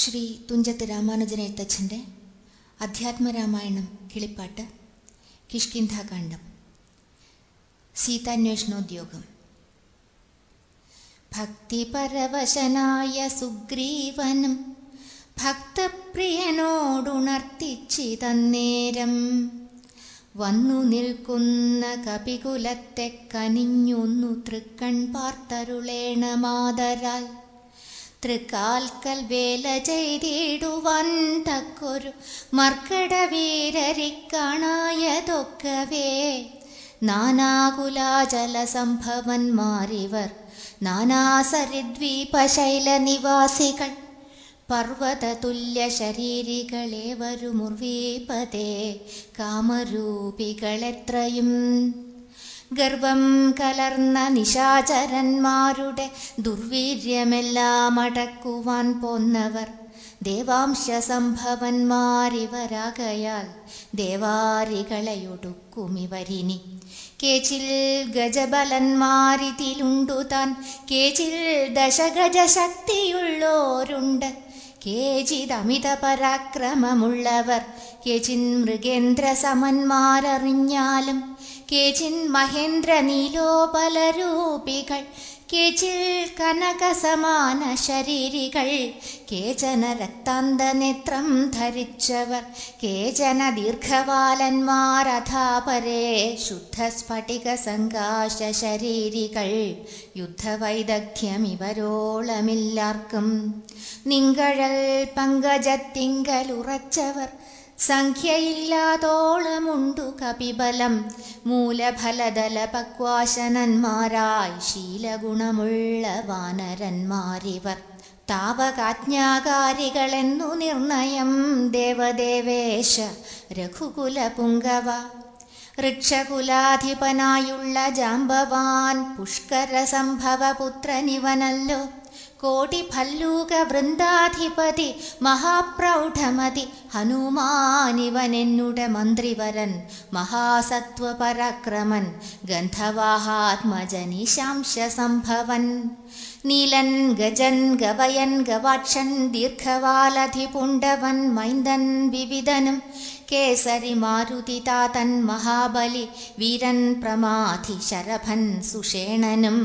ശ്രീ തുഞ്ചത്ത് രാമാനുജൻ എഴുത്തച്ഛൻ്റെ അധ്യാത്മരാമായണം കിളിപ്പാട്ട് കിഷ്കിന്ധാകാന്ഡം സീതാന്വേഷണോദ്യോഗം ഭക്തിപരവശനായ സുഗ്രീവനും ഭക്തപ്രിയനോടുണർത്തിച്ചി തന്നേരം വന്നു നിൽക്കുന്ന കപികുലത്തെ കനിഞ്ഞൊന്നു തൃക്കൺ പാർത്തരുളേണ മാതരാൽ തൃക്കാൽക്കൽ വേല ചെയ്തിടുവാൻ തക്കൊരു മർക്കട വീരരിക്കണായതൊക്കവേ നാനാകുലാജലസംഭവന്മാരിവർ നാനാസരിദ്വീപശൈല നിവാസികൾ പർവ്വതതുല്യ ശരീരികളെ വരുമുർവീപതേ കാമരൂപികളെത്രയും ഗർവം കലർന്ന നിശാചരന്മാരുടെ ദുർവീര്യമെല്ലാം അടക്കുവാൻ പോന്നവർ സംഭവന്മാരിവരാകയാൽ ദേവാരികളെയൊടുക്കുമിവരിനി കേച്ചിൽ ഗജബലന്മാരിതിലുണ്ടു താൻ കേച്ചിൽ ദശഗജശക്തിയുള്ളോരുണ്ട് കേചിതമിത പരാക്രമമുള്ളവർ കേചിൻ മൃഗേന്ദ്ര സമന്മാരറിഞ്ഞാലും കേചിൻ മഹേന്ദ്ര നീലോപലരൂപികൾ കേചിൽ കനകസമാന ശരീരികൾ കേജന രക്താന്ത നേത്രം ധരിച്ചവർ കേജന ദീർഘവാലന്മാർ കേചന ശുദ്ധ സ്ഫടിക സങ്കാശ ശരീരികൾ യുദ്ധവൈദഗ്ധ്യം ഇവരോളമില്ലാർക്കും നിങ്കഴൽ പങ്കജത്തിങ്കൽ ഉറച്ചവർ സംഖ്യയില്ലാതോളമുണ്ടു കപിബലം മൂലഫലതല പക്വാശനന്മാരായി ശീലഗുണമുള്ള വാനരന്മാരിവർ താവകാജ്ഞാകാരികളെന്നു നിർണയം ദേവദേവേശ പുങ്കവ ഋക്ഷകുലാധിപനായുള്ള ജാമ്പവാൻ പുഷ്കരസംഭവ പുത്രനിവനല്ലോ कोटिफल्लूकवृन्दाधिपति महाप्रौढमति हनुमानिव मन्त्रिवरन् महासत्त्वपराक्रमन् गन्धवाहात्मजनिशांशसम्भवन् नीलन् गजन् गवयन् गवाक्षन् दीर्घवालधिपुण्डवन् मैन्दन् विविदनम् केसरि तन्महाबलि वीरन् प्रमाथि शरभन् सुषेणनं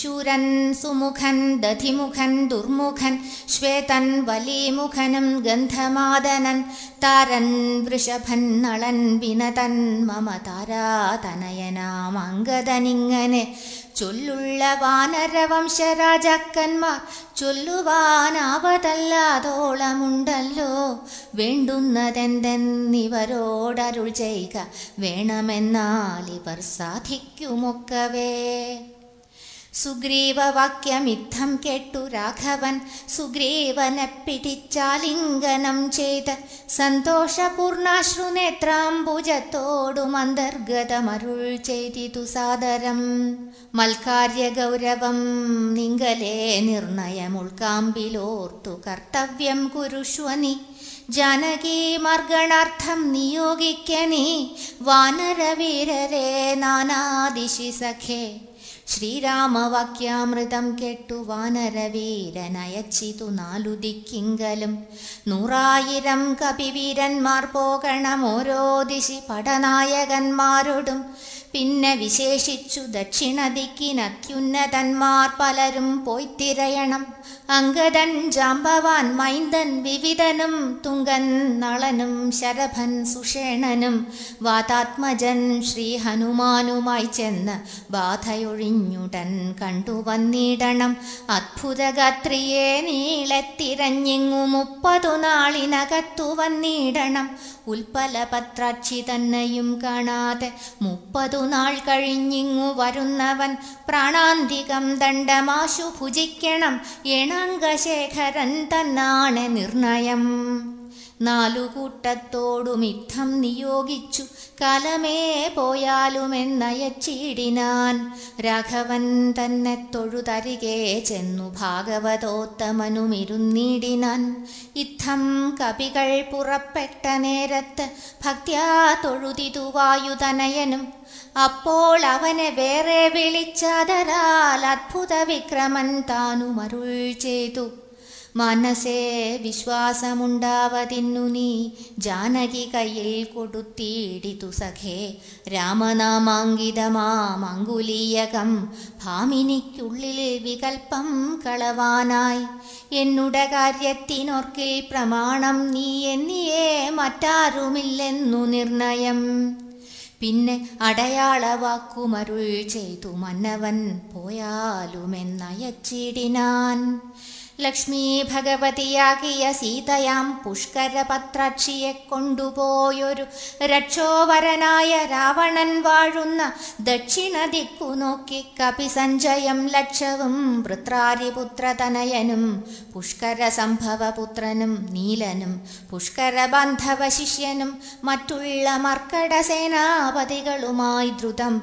शूरन् सुमुखन् दधिमुखन् दुर्मुखन् श्वेतन् बलीमुखनं गन्धमादनन् तारन् वृषभन् नळन् विनतन् मम तारातनयनामङ्गदनिङ्गन् ചൊല്ലുള്ള വാനരവംശരാജാക്കന്മാർ ചൊല്ലുവാനാവതല്ലാതോളമുണ്ടല്ലോ വേണ്ടുന്നതെന്തെന്നിവരോടരുൾ ചെയ്യുക വേണമെന്നാൽ ഇവർ സാധിക്കുമൊക്കവേ സുഗ്രീവവാക്യമിത്തം കേട്ടു രാഘവൻ സുഗ്രീവനെ പിടിച്ചാലിംഗനം ചെയ്ത് സന്തോഷപൂർണാശ്രുനേത്രാംബുജത്തോടു അന്തർഗതമരുൾ ചെയ്തിതു സാദരം മൽക്കാര്യഗൗരവം നിങ്കലേ നിർണയമുൾക്കാമ്പിലോർത്തു കർത്തവ്യം കുരുഷ്വനി ജാനകീ മർഗണാർത്ഥം നിയോഗിക്കനീ വാനരവീരരെ നാനാദിശി സഖേ ശ്രീരാമവാക്യാമൃതം കേട്ടു വാനരവീരനയച്ചിതു നാലു ദിക്കിങ്കലും നൂറായിരം കപിവീരന്മാർ പോകണം ഓരോ ദിശി പടനായകന്മാരോടും പിന്നെ വിശേഷിച്ചു ദക്ഷിണദിക്കിനത്യുന്നതന്മാർ പലരും പോയിത്തിരയണം അങ്കദൻ ജാമ്പവാൻ മൈന്ദൻ വിവിധനും തുങ്കൻ നളനും ശരഭൻ സുഷേണനും വാതാത്മജൻ ശ്രീ ഹനുമാനുമായി ചെന്ന് ബാധയൊഴിഞ്ഞുടൻ കണ്ടുവന്നിടണം അത്ഭുതഗത്രിയെ നീളെത്തിരഞ്ഞിങ്ങു മുപ്പതു നാളിനകത്തു വന്നിടണം ഉൽപ്പലപത്രാക്ഷി തന്നെയും കാണാതെ മുപ്പതു നാൾ കഴിഞ്ഞിങ്ങു വരുന്നവൻ പ്രാണാന്തികം ദണ്ഡമാശു ഭുജിക്കണം ഏണാംഗശേഖരൻ തന്നാണ് നിർണയം നാലു കൂട്ടത്തോടുമിത്തം നിയോഗിച്ചു കലമേ പോയാലുമെന്നയച്ചിടിനാൻ രാഘവൻ തന്നെ തൊഴുതരികെ ചെന്നു ഭാഗവതോത്തമനുമിരുന്നിടിനാൻ ഇത്തം കവികൾ പുറപ്പെട്ട നേരത്ത് ഭക്ത്യാ തൊഴുതിതുവായുതനയനും അപ്പോൾ അവനെ വേറെ വിളിച്ചതരാൽ അത്ഭുത വിക്രമൻ താനുമരുൾ ചെയ്തു മനസ്സേ വിശ്വാസമുണ്ടാവതിന്നു നീ ജാനകി കയ്യിൽ കൊടുത്തിടിതു സഖേ രാമനാമാങ്കിതമാമങ്കുലീയകം ഭാമിനിക്കുള്ളിൽ വികൽപ്പം കളവാനായി എന്നുടെ കാര്യത്തിനൊർക്കിൽ പ്രമാണം നീ എന്നിയേ മറ്റാരുമില്ലെന്നു നിർണയം പിന്നെ അടയാളവാക്കുമരുൾ ചെയ്തു മന്നവൻ പോയാലുമെന്നയച്ചിടിനാൻ ലക്ഷ്മീ ഭഗവതിയാകിയ സീതയാം പുഷ്കരപത്രാക്ഷിയെ കൊണ്ടുപോയൊരു രക്ഷോവരനായ രാവണൻ വാഴുന്ന ദക്ഷിണ ദിക്കു നോക്കി കപി സഞ്ജയം ലക്ഷവും വൃത്രാരിപുത്ര തനയനും പുഷ്കര സംഭവ പുത്രനും നീലനും പുഷ്കര പുഷ്കരബന്ധവ ശിഷ്യനും മറ്റുള്ള മർക്കട സേനാപതികളുമായി ദ്രുതം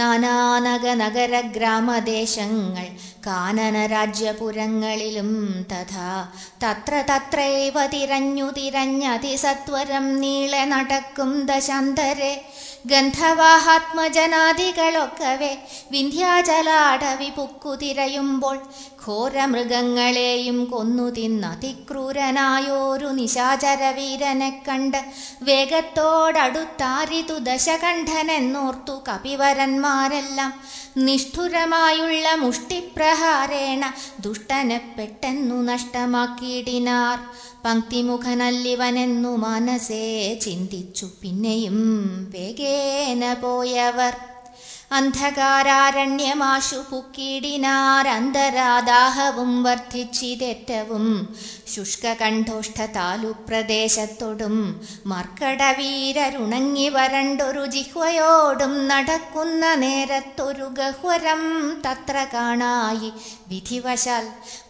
നാനാനഗ നഗര ഗ്രാമദേശങ്ങൾ കാനനരാജ്യപുരങ്ങളിലും തഥാ തത്ര തത്രൈവ തിരഞ്ഞു തിരഞ്ഞതിസത്വരം നീളെ നടക്കും ദശാന്തരെ ഗന്ധവാഹാത്മജനാദികളൊക്കവേ വിന്ധ്യാചലാടവി പുക്കുതിരയുമ്പോൾ ഘോരമൃഗങ്ങളെയും കൊന്നു തിന്നതിക്രൂരനായോരു നിശാചരവീരനെ കണ്ട് വേഗത്തോടടുത്താരിതു ദശകണ്ഠനെന്നോർത്തു കപിവരന്മാരെല്ലാം നിഷ്ഠുരമായുള്ള മുഷ്ടിപ്രഹാരേണ ദുഷ്ടനെ പെട്ടെന്നു നഷ്ടമാക്കിയിടിനാർ പങ്ക്തിമുഖനല്ലിവനെന്നു മനസ്സേ ചിന്തിച്ചു പിന്നെയും വേഗേന പോയവർ अन्धकारारण्यमाशु पूकिडिनारन्धरादाहं वर्धुम् ശുഷ്കകണ്ഠോഷ്ഠതാലുപ്രദേശത്തോടും മർക്കടവീരരുണങ്ങി വരണ്ടൊരു ജിഹ്വയോടും നടക്കുന്ന നേരത്തൊരു ഗഹ്വരം തത്ര കാണായി വിധിവശാൽ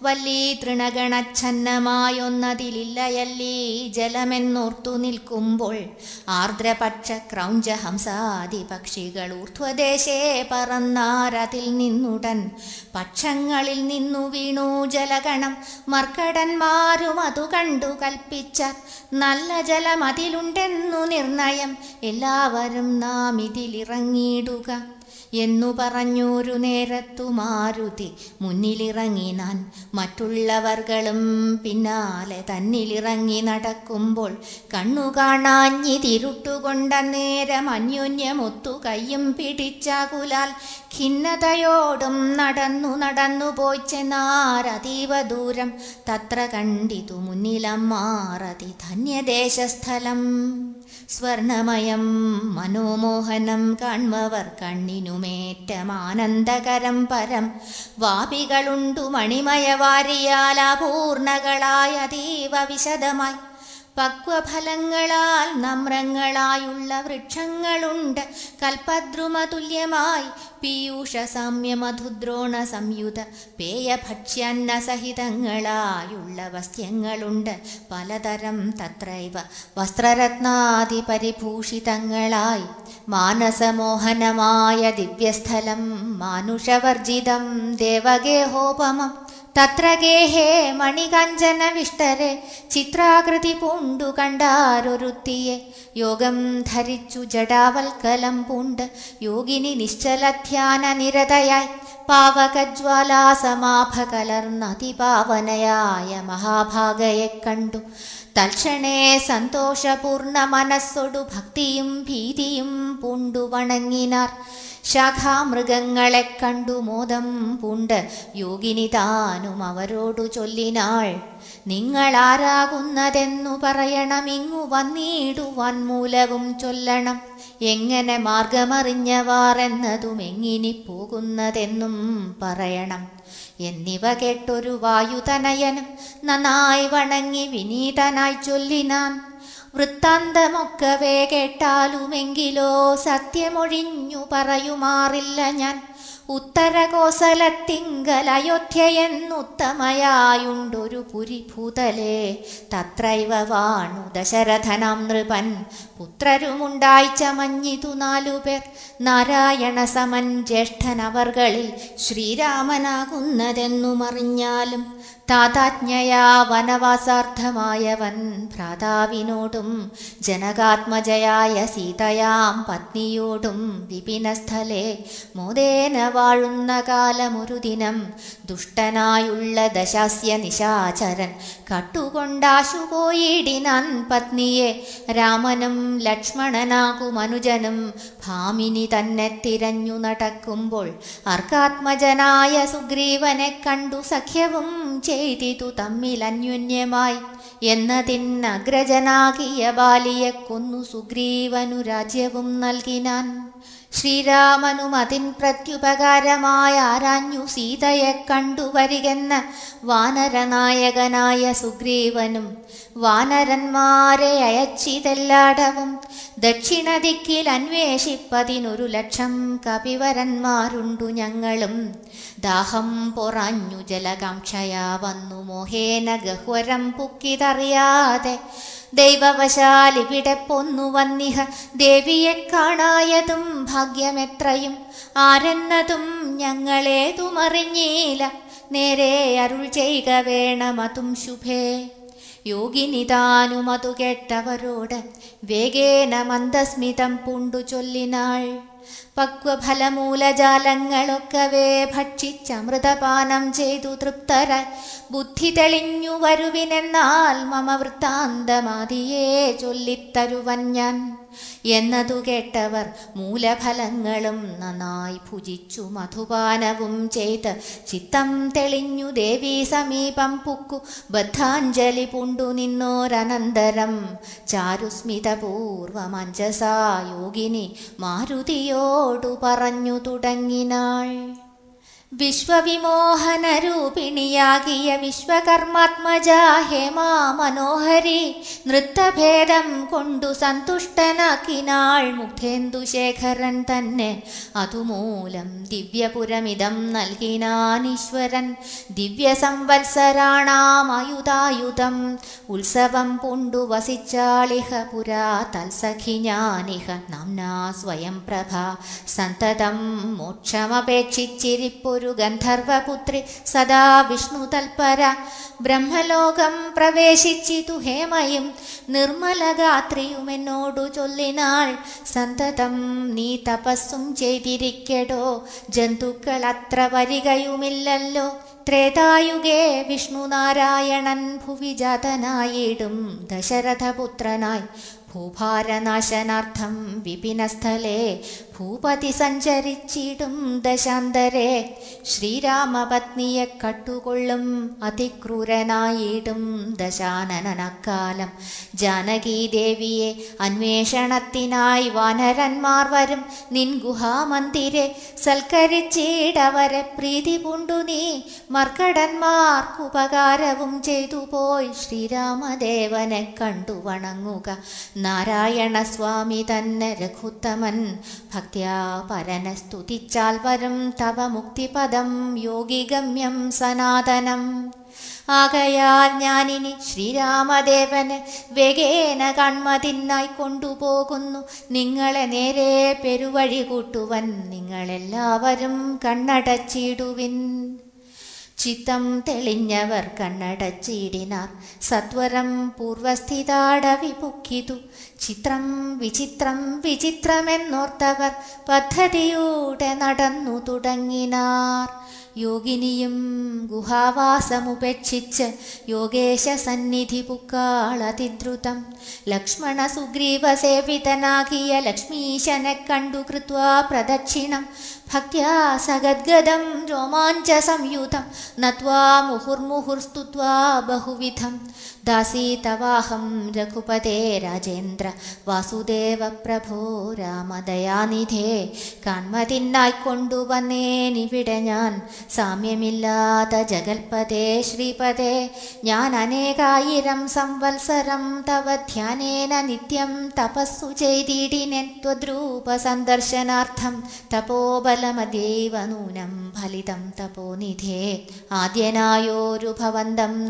വല്ലീ തൃണഗണച്ഛന്നമായൊന്നതിലില്ലയല്ലീ ജലമെന്നോർത്തു നിൽക്കുമ്പോൾ ആർദ്രപക്ഷ ക്രൗഞ്ച ഹംസാദി പക്ഷികൾ ഊർധ്വദേശേ പറന്നാരതിൽ നിന്നുടൻ പക്ഷങ്ങളിൽ നിന്നു വീണു ജലഗണം മർക്കടന്മാർ ആരും അതു കണ്ടു കൽപ്പിച്ച നല്ല ജലമതിലുണ്ടെന്നു നിർണയം എല്ലാവരും നാം ഇതിലിറങ്ങിയിടുക എന്നു പറഞ്ഞൊരു നേരത്തു മാരുതി മുന്നിലിറങ്ങിനാൻ മറ്റുള്ളവർകളും പിന്നാലെ തന്നിലിറങ്ങി നടക്കുമ്പോൾ കണ്ണു കാണാഞ്ഞിതിരുട്ടുകൊണ്ട നേരം അന്യോന്യമൊത്തു കയ്യും പിടിച്ചാകുലാൽ ഖിന്നതയോടും നടന്നു നടന്നു പോയി ചെന്നാരതീവ ദൂരം തത്ര കണ്ടിതു മുന്നിലം മാറതി ധന്യദേശസ്ഥലം സ്വർണമയം മനോമോഹനം കാൺമവർ കണ്ണിനുമേറ്റമാനന്ദകരം പരം വാപികളുണ്ടു മണിമയ വാരിയാൽ അപൂർണകളായ അതീവ വിശദമായി പക്വഫലങ്ങളാൽ നമ്രങ്ങളായുള്ള വൃക്ഷങ്ങളുണ്ട് കൽപദ്രുമതുല്യമായി പീയൂഷ സൗമ്യമധുദ്രോണ സംയുത പേയഭക്ഷ്യന്ന സഹിതങ്ങളായുള്ള വസ്ത്യങ്ങളുണ്ട് പലതരം തത്രൈവ വസ്ത്രരത്നാദിപരിഭൂഷിതങ്ങളായി മാനസമോഹനമായ ദിവ്യസ്ഥലം മാനുഷവർജിതം ദേവഗേഹോപമം തത്ര ഗേഹേ മണികാഞ്ചന വിഷ്ടരെ ചിത്രാകൃതി പൂണ്ടു കണ്ടാരൊരുത്തിയെ യോഗം ധരിച്ചു ജടാവൽക്കലം പൂണ്ട് യോഗിനി നിശ്ചലധ്യാന നിരതയായി പാവകജ്വാലാസമാഭകലർന്നതിപാവനയായ മഹാഭാഗയെ കണ്ടു തൽക്ഷണേ സന്തോഷപൂർണ്ണ മനസ്സൊടു ഭക്തിയും ഭീതിയും പൂണ്ടു വണങ്ങിനാർ ശാഖാമൃഗങ്ങളെ കണ്ടു മോദം പൂണ്ട് യോഗിനി താനും അവരോടു ചൊല്ലിനാൾ നിങ്ങളാരാകുന്നതെന്നു ഇങ്ങു വന്നിടുവാൻ മൂലവും ചൊല്ലണം എങ്ങനെ മാർഗമറിഞ്ഞവാർ എന്നതും എങ്ങിനി പോകുന്നതെന്നും പറയണം എന്നിവ കേട്ടൊരു വായുതനയനും നന്നായി വണങ്ങി വിനീതനായി ചൊല്ലിനാൻ വൃത്താന്തമൊക്കവേ കേട്ടാലുമെങ്കിലോ സത്യമൊഴിഞ്ഞു പറയുമാറില്ല ഞാൻ ഉത്തരകോസലത്തിങ്കലയോധ്യയെന്നുത്തമയായുണ്ടൊരു പുരിഭൂതലേ തത്രൈവ വാണു ദശരഥനാം നൃപൻ പുത്രരുമുണ്ടായി ചമഞ്ഞിതു നാലുപേർ നാരായണ സമൻ ജ്യേഷ്ഠനവർകളിൽ ശ്രീരാമനാകുന്നതെന്നുമറിഞ്ഞാലും താതാജ്ഞയാ വനവാസാർത്ഥമായവൻ ഭ്രാതാവിനോടും ജനകാത്മജയായ സീതയാം പത്നിയോടും വിപിനസ്ഥലെ മോദേന വാഴുന്ന കാലമൊരു ദിനം ദുഷ്ടനായുള്ള ദശാസ്യ നിശാചരൻ കട്ടുകൊണ്ടാശു പത്നിയെ രാമനും ലക്ഷ്മണനാകുമനുജനും ഭാമിനി തന്നെ തിരഞ്ഞു നടക്കുമ്പോൾ അർക്കാത്മജനായ സുഗ്രീവനെ കണ്ടു സഖ്യവും ചെ ചെയ്തിതു തമ്മിൽ അന്യോന്യമായി എന്നതിനഗ്രജനാകിയ ബാലിയെ കൊന്നു സുഗ്രീവനു രാജ്യവും നൽകിനാൻ ശ്രീരാമനും അതിൻ പ്രത്യുപകാരമായ ആരാഞ്ഞു സീതയെ കണ്ടുവരികെന്ന വാനരനായകനായ സുഗ്രീവനും വാനരന്മാരെ അയച്ചിതെല്ലാടവും ദക്ഷിണദിക്കിൽ അന്വേഷിപ്പതിനൊരു ലക്ഷം കപിവരന്മാരുണ്ടു ഞങ്ങളും ദാഹം പൊറഞ്ഞു ജലകാംക്ഷയാ വന്നു മോഹേന ഗഹ്വരം പുക്കിതറിയാതെ ദൈവവശാലിവിടെ പൊന്നു വന്നിഹ ദേവിയെ കാണായതും ഭാഗ്യമെത്രയും ആരെന്നതും ഞങ്ങളേതുമറിഞ്ഞീല നേരെ അരുൾ ചെയ്യുക വേണമതും ശുഭേ യോഗിനിതാനുമതു കേട്ടവരോട് വേഗേന മന്ദസ്മിതം പുണ്ടു ചൊല്ലിനാൾ പക്വഫലമൂലജാലങ്ങളൊക്കവേ മൃതപാനം ചെയ്തു തൃപ്തര ബുദ്ധി തെളിഞ്ഞു വരുവിനെന്നാൽ മമ വൃത്താന്തമാതിയേ ചൊല്ലിത്തരുവൻ ഞാൻ എന്നതു കേട്ടവർ മൂലഫലങ്ങളും നന്നായി ഭുജിച്ചു മധുപാനവും ചെയ്ത് ചിത്തം തെളിഞ്ഞു ദേവി സമീപം പുക്കു ബദ്ധാഞ്ജലി പുണ്ടു നിന്നോരനന്തരം ചാരുസ്മിതപൂർവ യോഗിനി മാരുതിയോടു പറഞ്ഞു തുടങ്ങിനാൾ വിശ്വവിമോഹനരൂപിണിയാകിയ വിശ്വകർമാത്മജാഹേ മാ മനോഹരി നൃത്തഭേദം കൊണ്ടു സന്തുഷ്ടനാക്കിനാൾ മുഗ്ധേന്ദുശേഖരൻ തന്നെ അതുമൂലം ദിവ്യപുരമിതം നൽകിനാനീശ്വരൻ ദിവ്യ സംവത്സരാണാമയുതായുധം ഉത്സവം പൂണ്ടു വസിച്ചാളിഹ പുരാ തൽസഖി ഞാനിഹ നാംനാ സ്വയം പ്രഭ സന്തതം മോക്ഷമപേക്ഷിച്ചിരിപ്പൊരു ഗുരു ഗന്ധർവപുത്രി സദാ വിഷ്ണു തൽപര ബ്രഹ്മലോകം പ്രവേശിച്ചിതു ഹേമയും എന്നോടു ചൊല്ലിനാൾ സന്തതം നീ തപസ്സും ചെയ്തിരിക്കടോ ജന്തുക്കൾ അത്ര വരികയുമില്ലല്ലോ ത്രേതായുഗേ വിഷ്ണു നാരായണൻ ഭുവിജാതനായിടും ദശരഥപുത്രനായി ഭൂഭാരനാശനാർത്ഥം വിപിനസ്ഥലേ ഭൂപതി സഞ്ചരിച്ചിടും ദശാന്തരെ ശ്രീരാമപത്നിയെ കട്ടുകൊള്ളും അതിക്രൂരനായിടും ദശാനനക്കാലം ജാനകീദേവിയെ അന്വേഷണത്തിനായി വാനരന്മാർ വരും നിൻ ഗുഹാമന്ദിരെ സൽക്കരിച്ചിടവരെ പ്രീതി കൊണ്ടു നീ മർക്കടന്മാർക്കുപകാരവും ചെയ്തു പോയി ശ്രീരാമദേവനെ കണ്ടു വണങ്ങുക നാരായണ സ്വാമി തന്നെ രഘുത്തമൻ ഭക്തിയാ പരന സ്തുതിച്ചാൽ വരും തവ മുക്തിപദം യോഗിഗമ്യം സനാതനം ആകയാൽ ഞാനിനി ശ്രീരാമദേവന് വേഗേന കൺമതിന്നായി കൊണ്ടുപോകുന്നു നിങ്ങളെ നേരെ പെരുവഴി കൂട്ടുവൻ നിങ്ങളെല്ലാവരും കണ്ണടച്ചിടുവിൻ ചിത്തം തെളിഞ്ഞവർ കണ്ണടച്ചിടിനാർ സത്വരം പൂർവസ്ഥിതാടവിപുക്കിതു ചിത്രം വിചിത്രം വിചിത്രമെന്നോർത്തവർ പദ്ധതിയൂടെ നടന്നു തുടങ്ങിനാർ യോഗിനിയും ഗുഹാവാസമുപേക്ഷിച്ച് യോഗേശ സന്നിധി പുക്കാളതിദ്രുതം ലക്ഷ്മണ സുഗ്രീവസേവിതനാകിയ ലക്ഷ്മീശനെ കണ്ടു കൃത്വാ പ്രദക്ഷിണം भक्त्या स गद्गदं रोमाञ्चसंयुतं नत्वा मुहुर्मुहुर्स्तुत्वा बहुविधं ദാസീതവാഹം രഘുപതേ രാജേന്ദ്ര വാസുദേവ പ്രഭോ രാമദയാനിധേ കൺമതിന്നായിക്കൊണ്ടുവന്നേനിവിടെ ഞാൻ സാമ്യമില്ലാത്ത ജഗൽപദേ ശ്രീപദേ ഞാൻ അനേകായിരം സംവത്സരം തവ ധ്യാനേന നിത്യം തപസ്സു ചെയ്തിടിനെ ത്വദ്രൂപ സന്ദർശനാർത്ഥം തപോബലമദൈവ നൂനം ഫലിതം തപോനിധേ ആദ്യനായോരു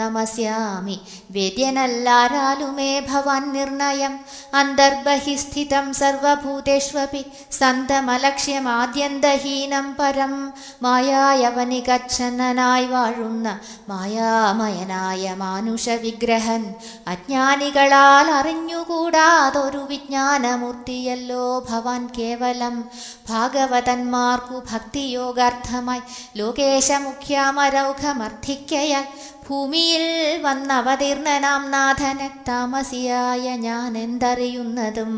നമസ്യാമി വേ വേദ്യനല്ലാരാലുമേ ഭവാൻ നിർണയം അന്തർബഹിസ്ഥിതം സർവഭൂതേഷ്വപി സന്തമലക്ഷ്യമാദ്യന്തഹീനം പരം മായായവനി ഗച്ഛനനായി വാഴുന്ന മായാമയനായ മാനുഷവിഗ്രഹൻ അജ്ഞാനികളാൽ അറിഞ്ഞുകൂടാതൊരു വിജ്ഞാനമൂർത്തിയല്ലോ ഭവാൻ കേവലം ഭാഗവതന്മാർക്കു ഭക്തിയോഗാർത്ഥമായി ലോകേശമുഖ്യാമരൗഖമർദ്ധിക്കയാൽ ഭൂമിയിൽ വന്നവതീർണനാം നാഥന താമസിയായ ഞാൻ എന്തറിയുന്നതും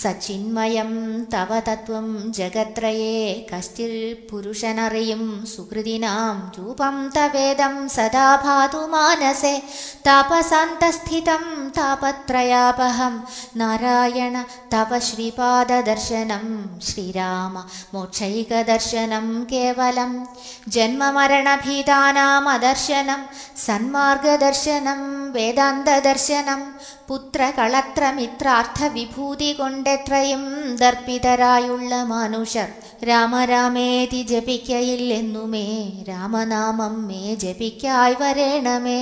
സച്ചിന്മയം തവ തത്വം ജഗത്രയെ കസ്റ്റിൽ പുരുഷനറിയും സുഹൃതിനാം രൂപം തവേദം സദാഭാതു മാനസേ താപസാന്തസ്ഥിതം താപത്രയാപഹം നാരായണ തവ ശ്രീപാദദർശനം ശ്രീരാ രാമ राम मोक्षैकदर्शनं केवलं जन्ममरणभीतानामदर्शनं सन्मार्गदर्शनं വിഭൂതി കൊണ്ടെത്രയും ദർപ്പിതരായുള്ള മനുഷ്യർ രാമരാമേതി ജപിക്കയില്ലെന്നുമേ രാമനാമം മേ ജപിക്കായി വരേണമേ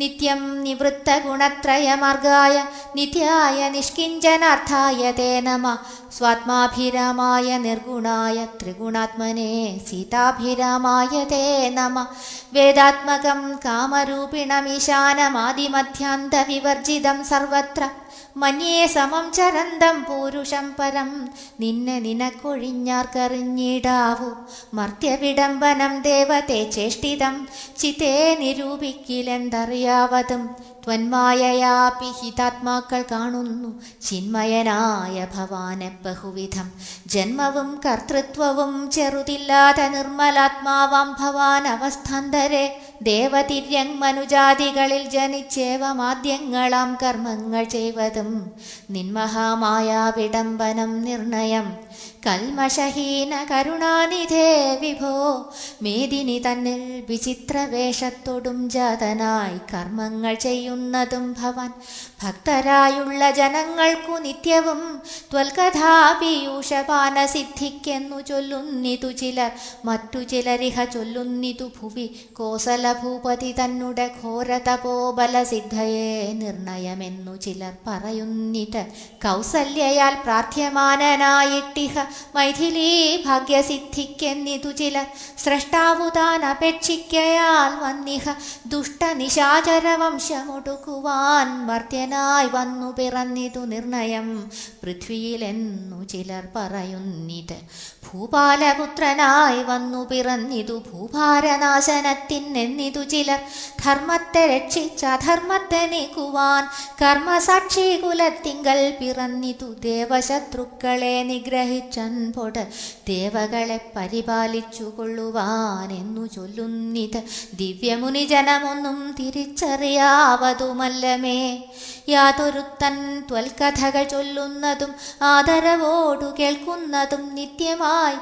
നിത്യം നിവൃത്ത ഗുണത്രയമാർഗായ നിത്യായ നിഷ്കിഞ്ചനാർത്ഥായ തേ നമ സ്വാത്മാഭിരാമായ നിർഗുണായ ത്രിഗുണാത്മനെ സീതാഭിരാമായ തേ നമ വേദാത്മകം കാമരൂപിണമീശാനമാദിമധ്യാന്തവിവർജിതം സർവത്ര മന്യേ സമം ചരന്തം പൂരുഷം പരം നിന്നെ നിനക്കൊഴിഞ്ഞാർക്കറിഞ്ഞിടാവൂ മർത്യവിടംബനം ദേവത്തെ ചേഷ്ടിതം ചിതേ നിരൂപിക്കിലെന്തറിയാവതും ത്വന്മായയാ പിഹിതാത്മാക്കൾ കാണുന്നു ചിന്മയനായ ഭവാനെ ബഹുവിധം ജന്മവും കർത്തൃത്വവും ചെറുതില്ലാത്ത നിർമ്മലാത്മാവാം ഭവാൻ അവസ്ഥാന്തരെ ദേവതിര്യങ്മനുജാതികളിൽ ജനിച്ചേവമാദ്യങ്ങളാം കർമ്മങ്ങൾ ചെയ്വതും നിന്മഹാമായ വിടംബനം നിർണയം കൽമഷഹീന കരുണാനിധേ വിഭോ മേദിനി തന്നിൽ വിചിത്ര ജാതനായി കർമ്മങ്ങൾ ചെയ്യുന്നതും ഭവൻ ഭക്തരായുള്ള ജനങ്ങൾക്കു നിത്യവും ത്വൽകഥാപീയൂഷപാന സിദ്ധിക്കെന്നു ചൊല്ലുന്നിതു ചിലർ മറ്റു ചിലരിഹ ചൊല്ലുന്നിതു ഭുവി ഭൂപതി തന്നുടെ ഘോരതപോബല സിദ്ധയെ നിർണയമെന്നു ചിലർ പറയുന്നിത് കൗസല്യയാൽ പ്രാർത്ഥ്യമാനനായിട്ടിഹ മൈഥിലീ ഭാഗ്യസിദ്ധിക്കെന്നിതു ചിലർ സൃഷ്ടാവുതാൻ അപേക്ഷിക്കയാൽ വന്നിഹ ദുഷ്ടനിശാചരവംശമൊടുക്കുവാൻ മർത്യൻ മനുഷ്യനായി വന്നു പിറന്നിതു നിർണയം പൃഥ്വിയിലെന്നു ചിലർ പറയുന്നിത് ഭൂപാലപുത്രനായി വന്നു പിറന്നിതു ഭൂഭാരനാശനത്തിനെന്നിതു ചിലർ ധർമ്മത്തെ രക്ഷിച്ച ധർമ്മത്തെ നീക്കുവാൻ കർമ്മസാക്ഷി കുലത്തിങ്കൽ പിറന്നിതു ദേവശത്രുക്കളെ നിഗ്രഹിച്ചൻപൊട് ദേവകളെ പരിപാലിച്ചു കൊള്ളുവാൻ എന്നു ചൊല്ലുന്നിത് ദിവ്യമുനിജനമൊന്നും തിരിച്ചറിയാവതുമല്ലമേ യാതൊരുത്തൻ ത്വൽകഥകൾ ചൊല്ലുന്നതും ആദരവോടു കേൾക്കുന്നതും നിത്യമായി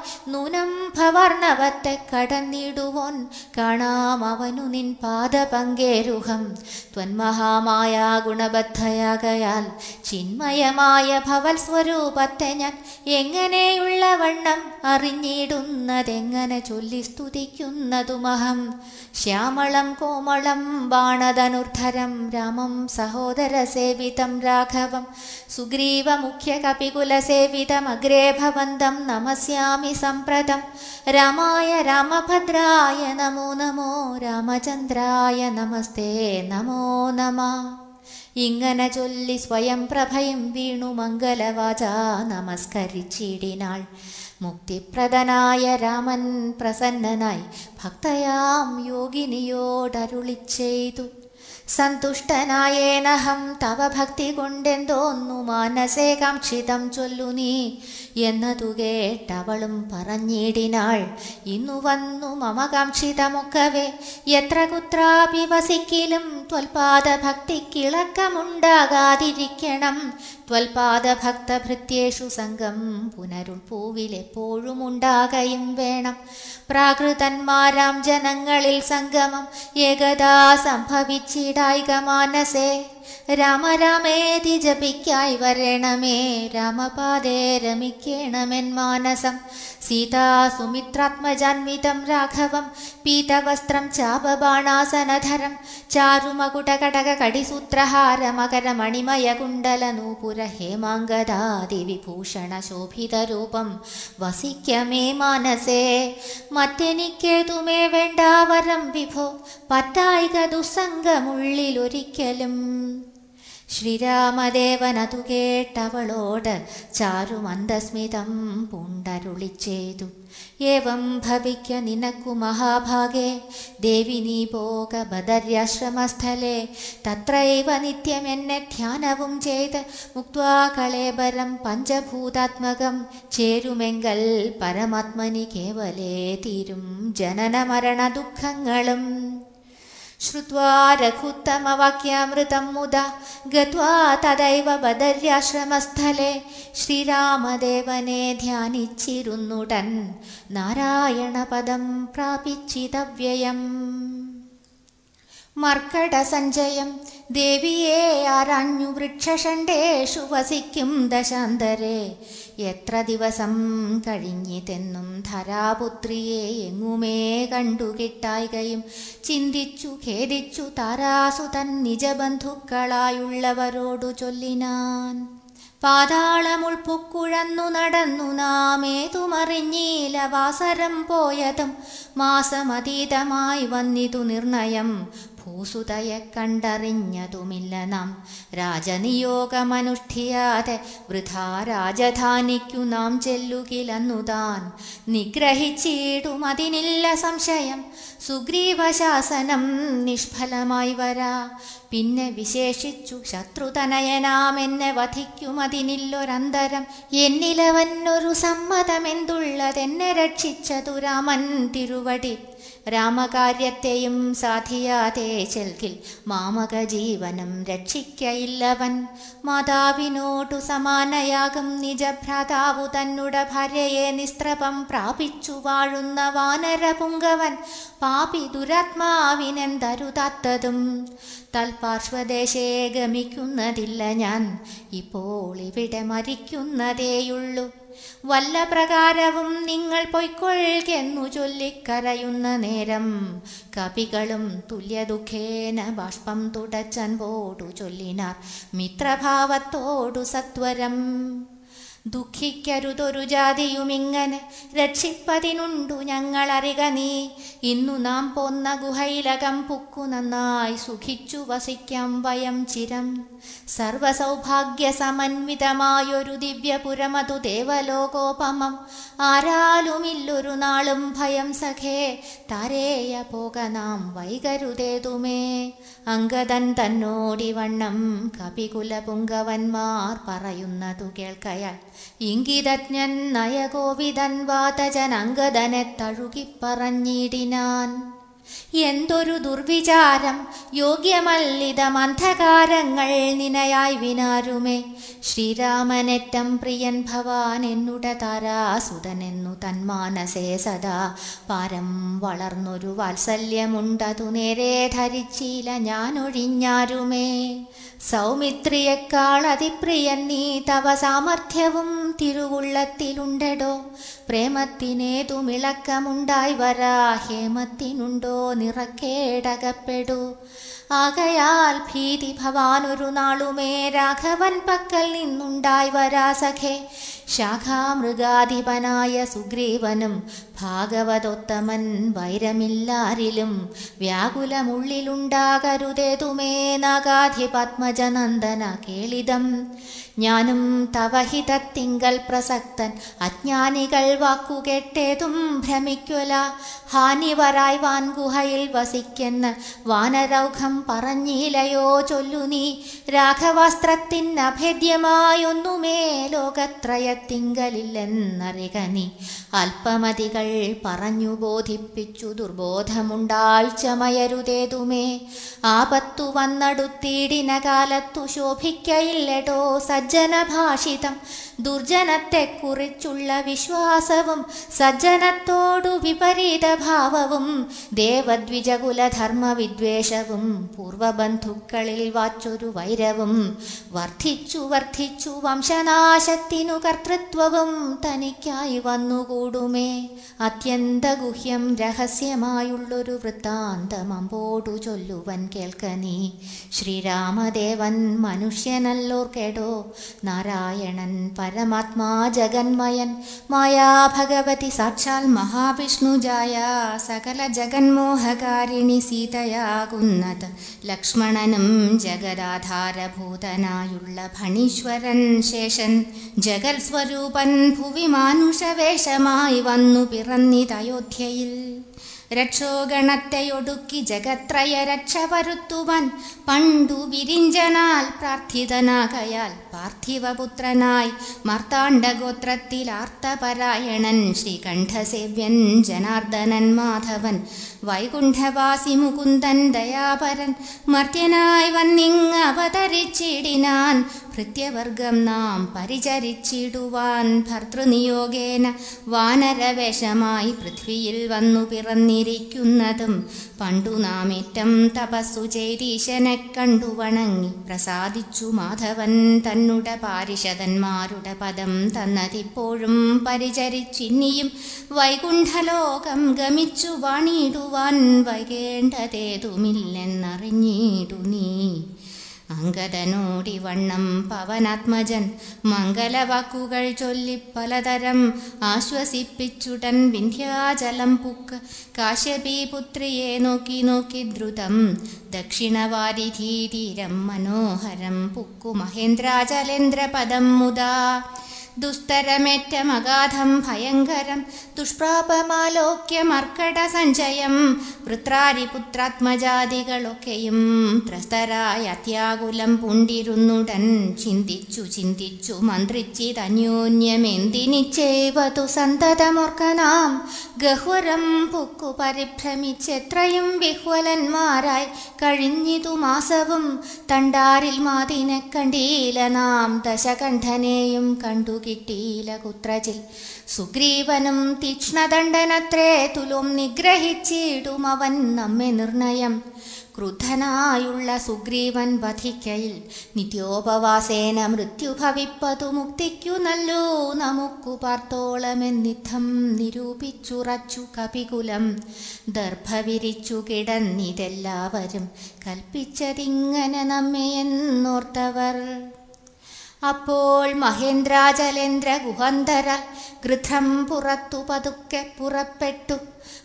ഭവർണവത്തെ കടന്നിടുവോൻ കാണാം അവനു നിൻ പാദപങ്കേരുഹം ത്വന്മഹാമായ ഗുണബദ്ധയാകയാൽ ചിന്മയമായ ഭവൽ സ്വരൂപത്തെ ഞാൻ എങ്ങനെയുള്ള വണ്ണം അറിഞ്ഞിടുന്നതെങ്ങനെ ചൊല്ലി സ്തുതിക്കുന്നതുമഹം ശ്യാമളം കോമളം ബാണധനുർധരം രാമം സഹോദര सेवितं राघवं सुग्रीवमुख्यकपिकुलसेवितमग्रे भवन्तं नमस्यामि सम्प्रतं रामाय रामभद्राय नमो नमो रामचन्द्राय नमस्ते नमो नमः ഇങ്ങനെ ചൊല്ലി സ്വയം പ്രഭയും വീണു മംഗലവാച നമസ്കരിച്ചിടിനാൾ മുക്തിപ്രദനായ രാമൻ പ്രസന്നനായി ഭക്തയാം യോഗിനിയോടരുളി ചെയ്തു സന്തുഷ്ടനായേനഹം തവ ഭക്തി കൊണ്ടെന്തോന്നു മാനസേ കാക്ഷിതം ചൊല്ലു നീ എന്നതു കേട്ടവളും പറഞ്ഞിടിനാൾ ഇന്നു വന്നു മമകാംക്ഷിതമൊക്കവേ എത്ര കുത്രാപി വസിക്കിലും ത്വൽപാദ ഭക്തിക്കിളക്കമുണ്ടാകാതിരിക്കണം ത്വൽപാദ ഭക്തഭൃത്യേഷു സംഘം പുനരുൾ പൂവിലെപ്പോഴും ഉണ്ടാകയും വേണം പ്രാകൃതന്മാരാം ജനങ്ങളിൽ സംഗമം ഏകദാ സംഭവിച്ചിട मानसे രാമ രാമേതി ജപിക്കായി വരണമേ രാമപാദേ രമിക്കേണമെൻ മാനസം സീതാ സുമിത്രാത്മജാൻവിതം രാഘവം പീതവസ്ത്രം ചാപബാണാസനധരം ചാരുമകുടകടക കടിസൂത്രഹാരമകരമണിമയകുണ്ടലനൂപുര ഹേമാങ്കദാതി വിഭൂഷണ ശോഭിതരൂപം വസിക്കമേ മാനസേ മറ്റെനിക്കേതുമേ വേണ്ടാവരം വിഭോ പറ്റായിക ദുസ്സംഗമുള്ളിലൊരിക്കലും ശ്രീരാമദേവനതു കേട്ടവളോട് ചാരുമന്ദസ്മിതം പൂണ്ടരുളി ചെയ്തു ഏവം ഭവിക്ക നിനക്കു മഹാഭാഗേ ദേവി നീ പോക ബദര്യാശ്രമസ്ഥലേ തത്രൈവ നിത്യം എന്നെ ധ്യാനവും ചെയ്ത് മുക്വാകളേബരം പഞ്ചഭൂതാത്മകം ചേരുമെങ്കൽ പരമാത്മനി കേവലേ തീരും ജനന മരണ ദുഃഖങ്ങളും ശ്രുവാ രഘുത്തമവാക്യാമൃതം മുദ ഗത്വാ തദൈവ ബദര്യാശ്രമസ്ഥലെ ശ്രീരാമദേവനെ ധ്യാനിച്ചിരുന്നുടൻ നാരായണപദം പ്രാപിച്ചിതവ്യയം മർക്കട സഞ്ജയം ദേവിയെ ആരാഞ്ഞു വൃക്ഷഷണ്ടേഷു വസിക്കും ദശാന്തരെ എത്ര ദിവസം കഴിഞ്ഞിതെന്നും ധരാപുത്രിയെ എങ്ങുമേ കണ്ടു കിട്ടായികയും ചിന്തിച്ചു ഖേദിച്ചു താരാസുതൻ നിജബന്ധുക്കളായുള്ളവരോടു ചൊല്ലിനാൻ പാതാളമുൾപ്പുക്കുഴന്നു നടന്നു നാമേ ഏതുമറിഞ്ഞീല വാസരം പോയതും മാസമതീതമായി വന്നിതു നിർണയം ഭൂസുതയെ കണ്ടറിഞ്ഞതുമില്ല നാം രാജനിയോഗമനുഷ്ഠിയാതെ വൃഥാ രാജധാനിക്കു നാം ചെല്ലുകിലന്നുതാൻ നിഗ്രഹിച്ചിടും അതിനില്ല സംശയം സുഗ്രീവശാസനം നിഷ്ഫലമായി വരാ പിന്നെ വിശേഷിച്ചു ശത്രുതനയനാം എന്നെ വധിക്കും അതിനില്ലൊരന്തരം എന്നിലവന്നൊരു സമ്മതമെന്തുള്ളതെന്നെ രക്ഷിച്ചതു രാമൻ തിരുവടി രാമകാര്യത്തെയും സാധിയാതെ ചെൽകിൽ മാമക ജീവനം രക്ഷിക്കയില്ലവൻ മാതാവിനോടു സമാനയാകും നിജഭ്രാതാവു തന്നുട ഭാര്യയെ നിസ്ത്രപം പ്രാപിച്ചു വാഴുന്ന വാനരപുങ്കവൻ പാപി ദുരാത്മാവിനെന്തരുതാത്തതും തൽപാർശ്വദേശേ ഗമിക്കുന്നതില്ല ഞാൻ ഇപ്പോൾ ഇവിടെ മരിക്കുന്നതേയുള്ളൂ വല്ല പ്രകാരവും നിങ്ങൾ പൊയ്ക്കൊഴുകെന്നു ചൊല്ലിക്കരയുന്ന നേരം കവികളും തുല്യദുഃഖേന ബാഷ്പം തുടച്ചൻ പോടു ചൊല്ലിനാർ മിത്രഭാവത്തോടു സത്വരം ദുഃഖിക്കരുതൊരു ഇങ്ങനെ രക്ഷിപ്പതിനുണ്ടു ഞങ്ങളറിക നീ ഇന്നു നാം പൊന്ന ഗുഹയിലകം പുക്കു നന്നായി സുഖിച്ചു വസിക്കാം വയം ചിരം സർവസൗഭാഗ്യ സമന്വിതമായൊരു ദിവ്യപുരമതു ദേവലോകോപമം ആരാലുമില്ലൊരു നാളും ഭയം സഖേ തരേയ പോക നാം വൈകരുതേതുമേ വണ്ണം കപികുല കപികുലപുങ്കവന്മാർ പറയുന്നതു കേൾക്കയാൽ ഇംഗിതജ്ഞൻ നയകോവിതൻ വാതജനങ്കതനെ തഴുകിപ്പറഞ്ഞിടിനാൻ എന്തൊരു ദുർവിചാരം യോഗ്യമല്ലിതമന്ധകാരങ്ങൾ നിനയായി വിനാരുമേ ശ്രീരാമനേറ്റം പ്രിയൻ ഭവാൻ എന്നുട താരാസുതനെന്നു തന്മാനസേ സദാ പാരം വളർന്നൊരു വാത്സല്യമുണ്ടതു നേരെ ധരിച്ചില ഞാനൊഴിഞ്ഞാരുമേ സൗമിത്രിയേക്കാൾ അതിപ്രിയൻ നീ തവ സാമർഥ്യവും തിരുവുള്ളത്തിലുണ്ടടോ പ്രേമത്തിനേതുമിളക്കമുണ്ടായി വരാ ഹേമത്തിനുണ്ടോ നിറക്കേടകപ്പെടൂ ആകയാൽ ഭീതി ഭവാനൊരു നാളുമേ രാഘവൻ പക്കൽ നിന്നുണ്ടായി വരാ സഖേ ശാഖാമൃഗാധിപനായ സുഗ്രീവനും ഭാഗവതോത്തമൻ വൈരമില്ലാരിലും വ്യാകുലമുള്ളിലുണ്ടാകരുതേതുമേ നാഗാധി പത്മജനന്ദന കേളിതം ഞാനും തവഹിതത്തിങ്കൽ പ്രസക്തൻ അജ്ഞാനികൾ വാക്കുകെട്ടേതും ഭ്രമിക്കുല ഹാനിവരായ് വാൻഗുഹയിൽ വസിക്കെന്ന് വാനരൗഘം പറഞ്ഞിലയോ ചൊല്ലു നീ അഭേദ്യമായൊന്നുമേ ലോകത്രയത്തിങ്കലില്ലെന്നറിക നീ അല്പമതികൾ പറഞ്ഞു ബോധിപ്പിച്ചു ദുർബോധമുണ്ടാൽ ചമയരുതേതുമേ ആപത്തു വന്നടുത്തിടിന കാലത്തു ശോഭിക്കയില്ലടോ ഭാഷിതം ദുർജനത്തെക്കുറിച്ചുള്ള വിശ്വാസവും സജ്ജനത്തോടു വിപരീത ഭാവവും ദേവദ്വിജകുലധർമ്മ വിദ്വേഷവും പൂർവബന്ധുക്കളിൽ വാച്ചൊരു വൈരവും വർദ്ധിച്ചു വർദ്ധിച്ചു വംശനാശത്തിനു കർത്തൃത്വവും തനിക്കായി വന്നുകൂടുമേ അത്യന്തഗുഹ്യം രഹസ്യമായുള്ളൊരു വൃത്താന്തമമ്പോടു ചൊല്ലുവൻ കേൾക്കനി ശ്രീരാമദേവൻ മനുഷ്യനല്ലോർക്കെടോ നാരായണൻ परमात्मा जगन्मयन् माया भगवति साक्षाल् महाविष्णुजाया कुन्नत लक्ष्मणनं जगदाधारभूतनायुळ्ळ फणीश्वरन् शेषन् जगत्स्वरूपन् भुवि वन्नु पिरन् अयोध्य रक्षोगणतयुकि जगत्रय रक्षपरुवान् पण्डु विरिजनाल् प्रार्थितनागयाल् പാർത്ഥിവപുത്രനായി മാർത്താണ്ഡഗോത്രത്തിൽ ആർത്തപരായണൻ ശ്രീകണ്ഠസേവ്യൻ ജനാർദ്ദനൻ മാധവൻ വൈകുണ്ഠവാസി മുകുന്ദൻ ദയാപരൻ മർത്യനായി വന്നിങ് അവതരിച്ചിടിനാൻ ഭൃത്യവർഗം നാം പരിചരിച്ചിടുവാൻ ഭർതൃനിയോഗേന വാനരവേഷമായി പൃഥ്വിയിൽ വന്നു പിറന്നിരിക്കുന്നതും പണ്ടു നാം ഏറ്റം തപസ്സു ചെയ്തീശനെ കണ്ടു വണങ്ങി പ്രസാദിച്ചു മാധവൻ തൻ തന്നുട പാരിഷതന്മാരുടെ പദം തന്നതിപ്പോഴും പരിചരിച്ചിന്നിയും വൈകുണ്ഠലോകം ഗമിച്ചു വാണിടുവാൻ വൈകേണ്ടതേതുമില്ലെന്നറിഞ്ഞിടു നീ അങ്കദനോടി വണ്ണം പവനാത്മജൻ മംഗലവാക്കുകൾ ചൊല്ലി പലതരം ആശ്വസിപ്പിച്ചുടൻ വിന്ധ്യാചലം പുക്ക് കാശ്യപീപുത്രിയെ നോക്കി നോക്കി ദ്രുതം ദക്ഷിണവാരിധീതീരം മനോഹരം പുക്കു മഹേന്ദ്രാചലേന്ദ്രപദം മുദാ ദുസ്തരമേറ്റ മഗാധം ഭയങ്കരം ദുഷ്പ്രാപമാലോക്യമർക്കടസഞ്ചയം വൃത്രാരിപുത്രാത്മജാതികളൊക്കെയും ത്രസ്തരായ അത്യാകുലം പുണ്ടിരുന്നുടൻ ചിന്തിച്ചു ചിന്തിച്ചു മന്ത്രിച്ചിതന്യോന്യമെന്തിനിച്ചേവതു സന്തതമൊർക്കനാം ഗഹ്വരം പുക്കു പരിഭ്രമിച്ചെത്രയും വിഹ്വലന്മാരായി കഴിഞ്ഞിതു മാസവും തണ്ടാരിൽ മാതിനെ കണ്ടീല നാം ദശകണ്ഠനെയും കണ്ടുകി കിട്ടിയില കുത്രജിൽ സുഗ്രീവനും തീക്ഷ്ണദണ്ഡനത്രേ തുലും നിഗ്രഹിച്ചിടും അവൻ നമ്മെ നിർണയം ക്രുദ്ധനായുള്ള സുഗ്രീവൻ വധിക്കയിൽ നിത്യോപവാസേന മൃത്യുഭവിപ്പതു മുക്തിക്കു നല്ലോ നമുക്കു പാർത്തോളമെന്നിധം നിരൂപിച്ചുറച്ചു കപികുലം ദർഭവിരിച്ചു കിടന്നിതെല്ലാവരും കൽപ്പിച്ചതിങ്ങനെ നമ്മയെന്നോർത്തവർ എന്നോർത്തവർ അപ്പോൾ മഹേന്ദ്രാചലേന്ദ്ര ഗുഹന്തര ഗൃധം പുറത്തു പതുക്കെ പുറപ്പെട്ടു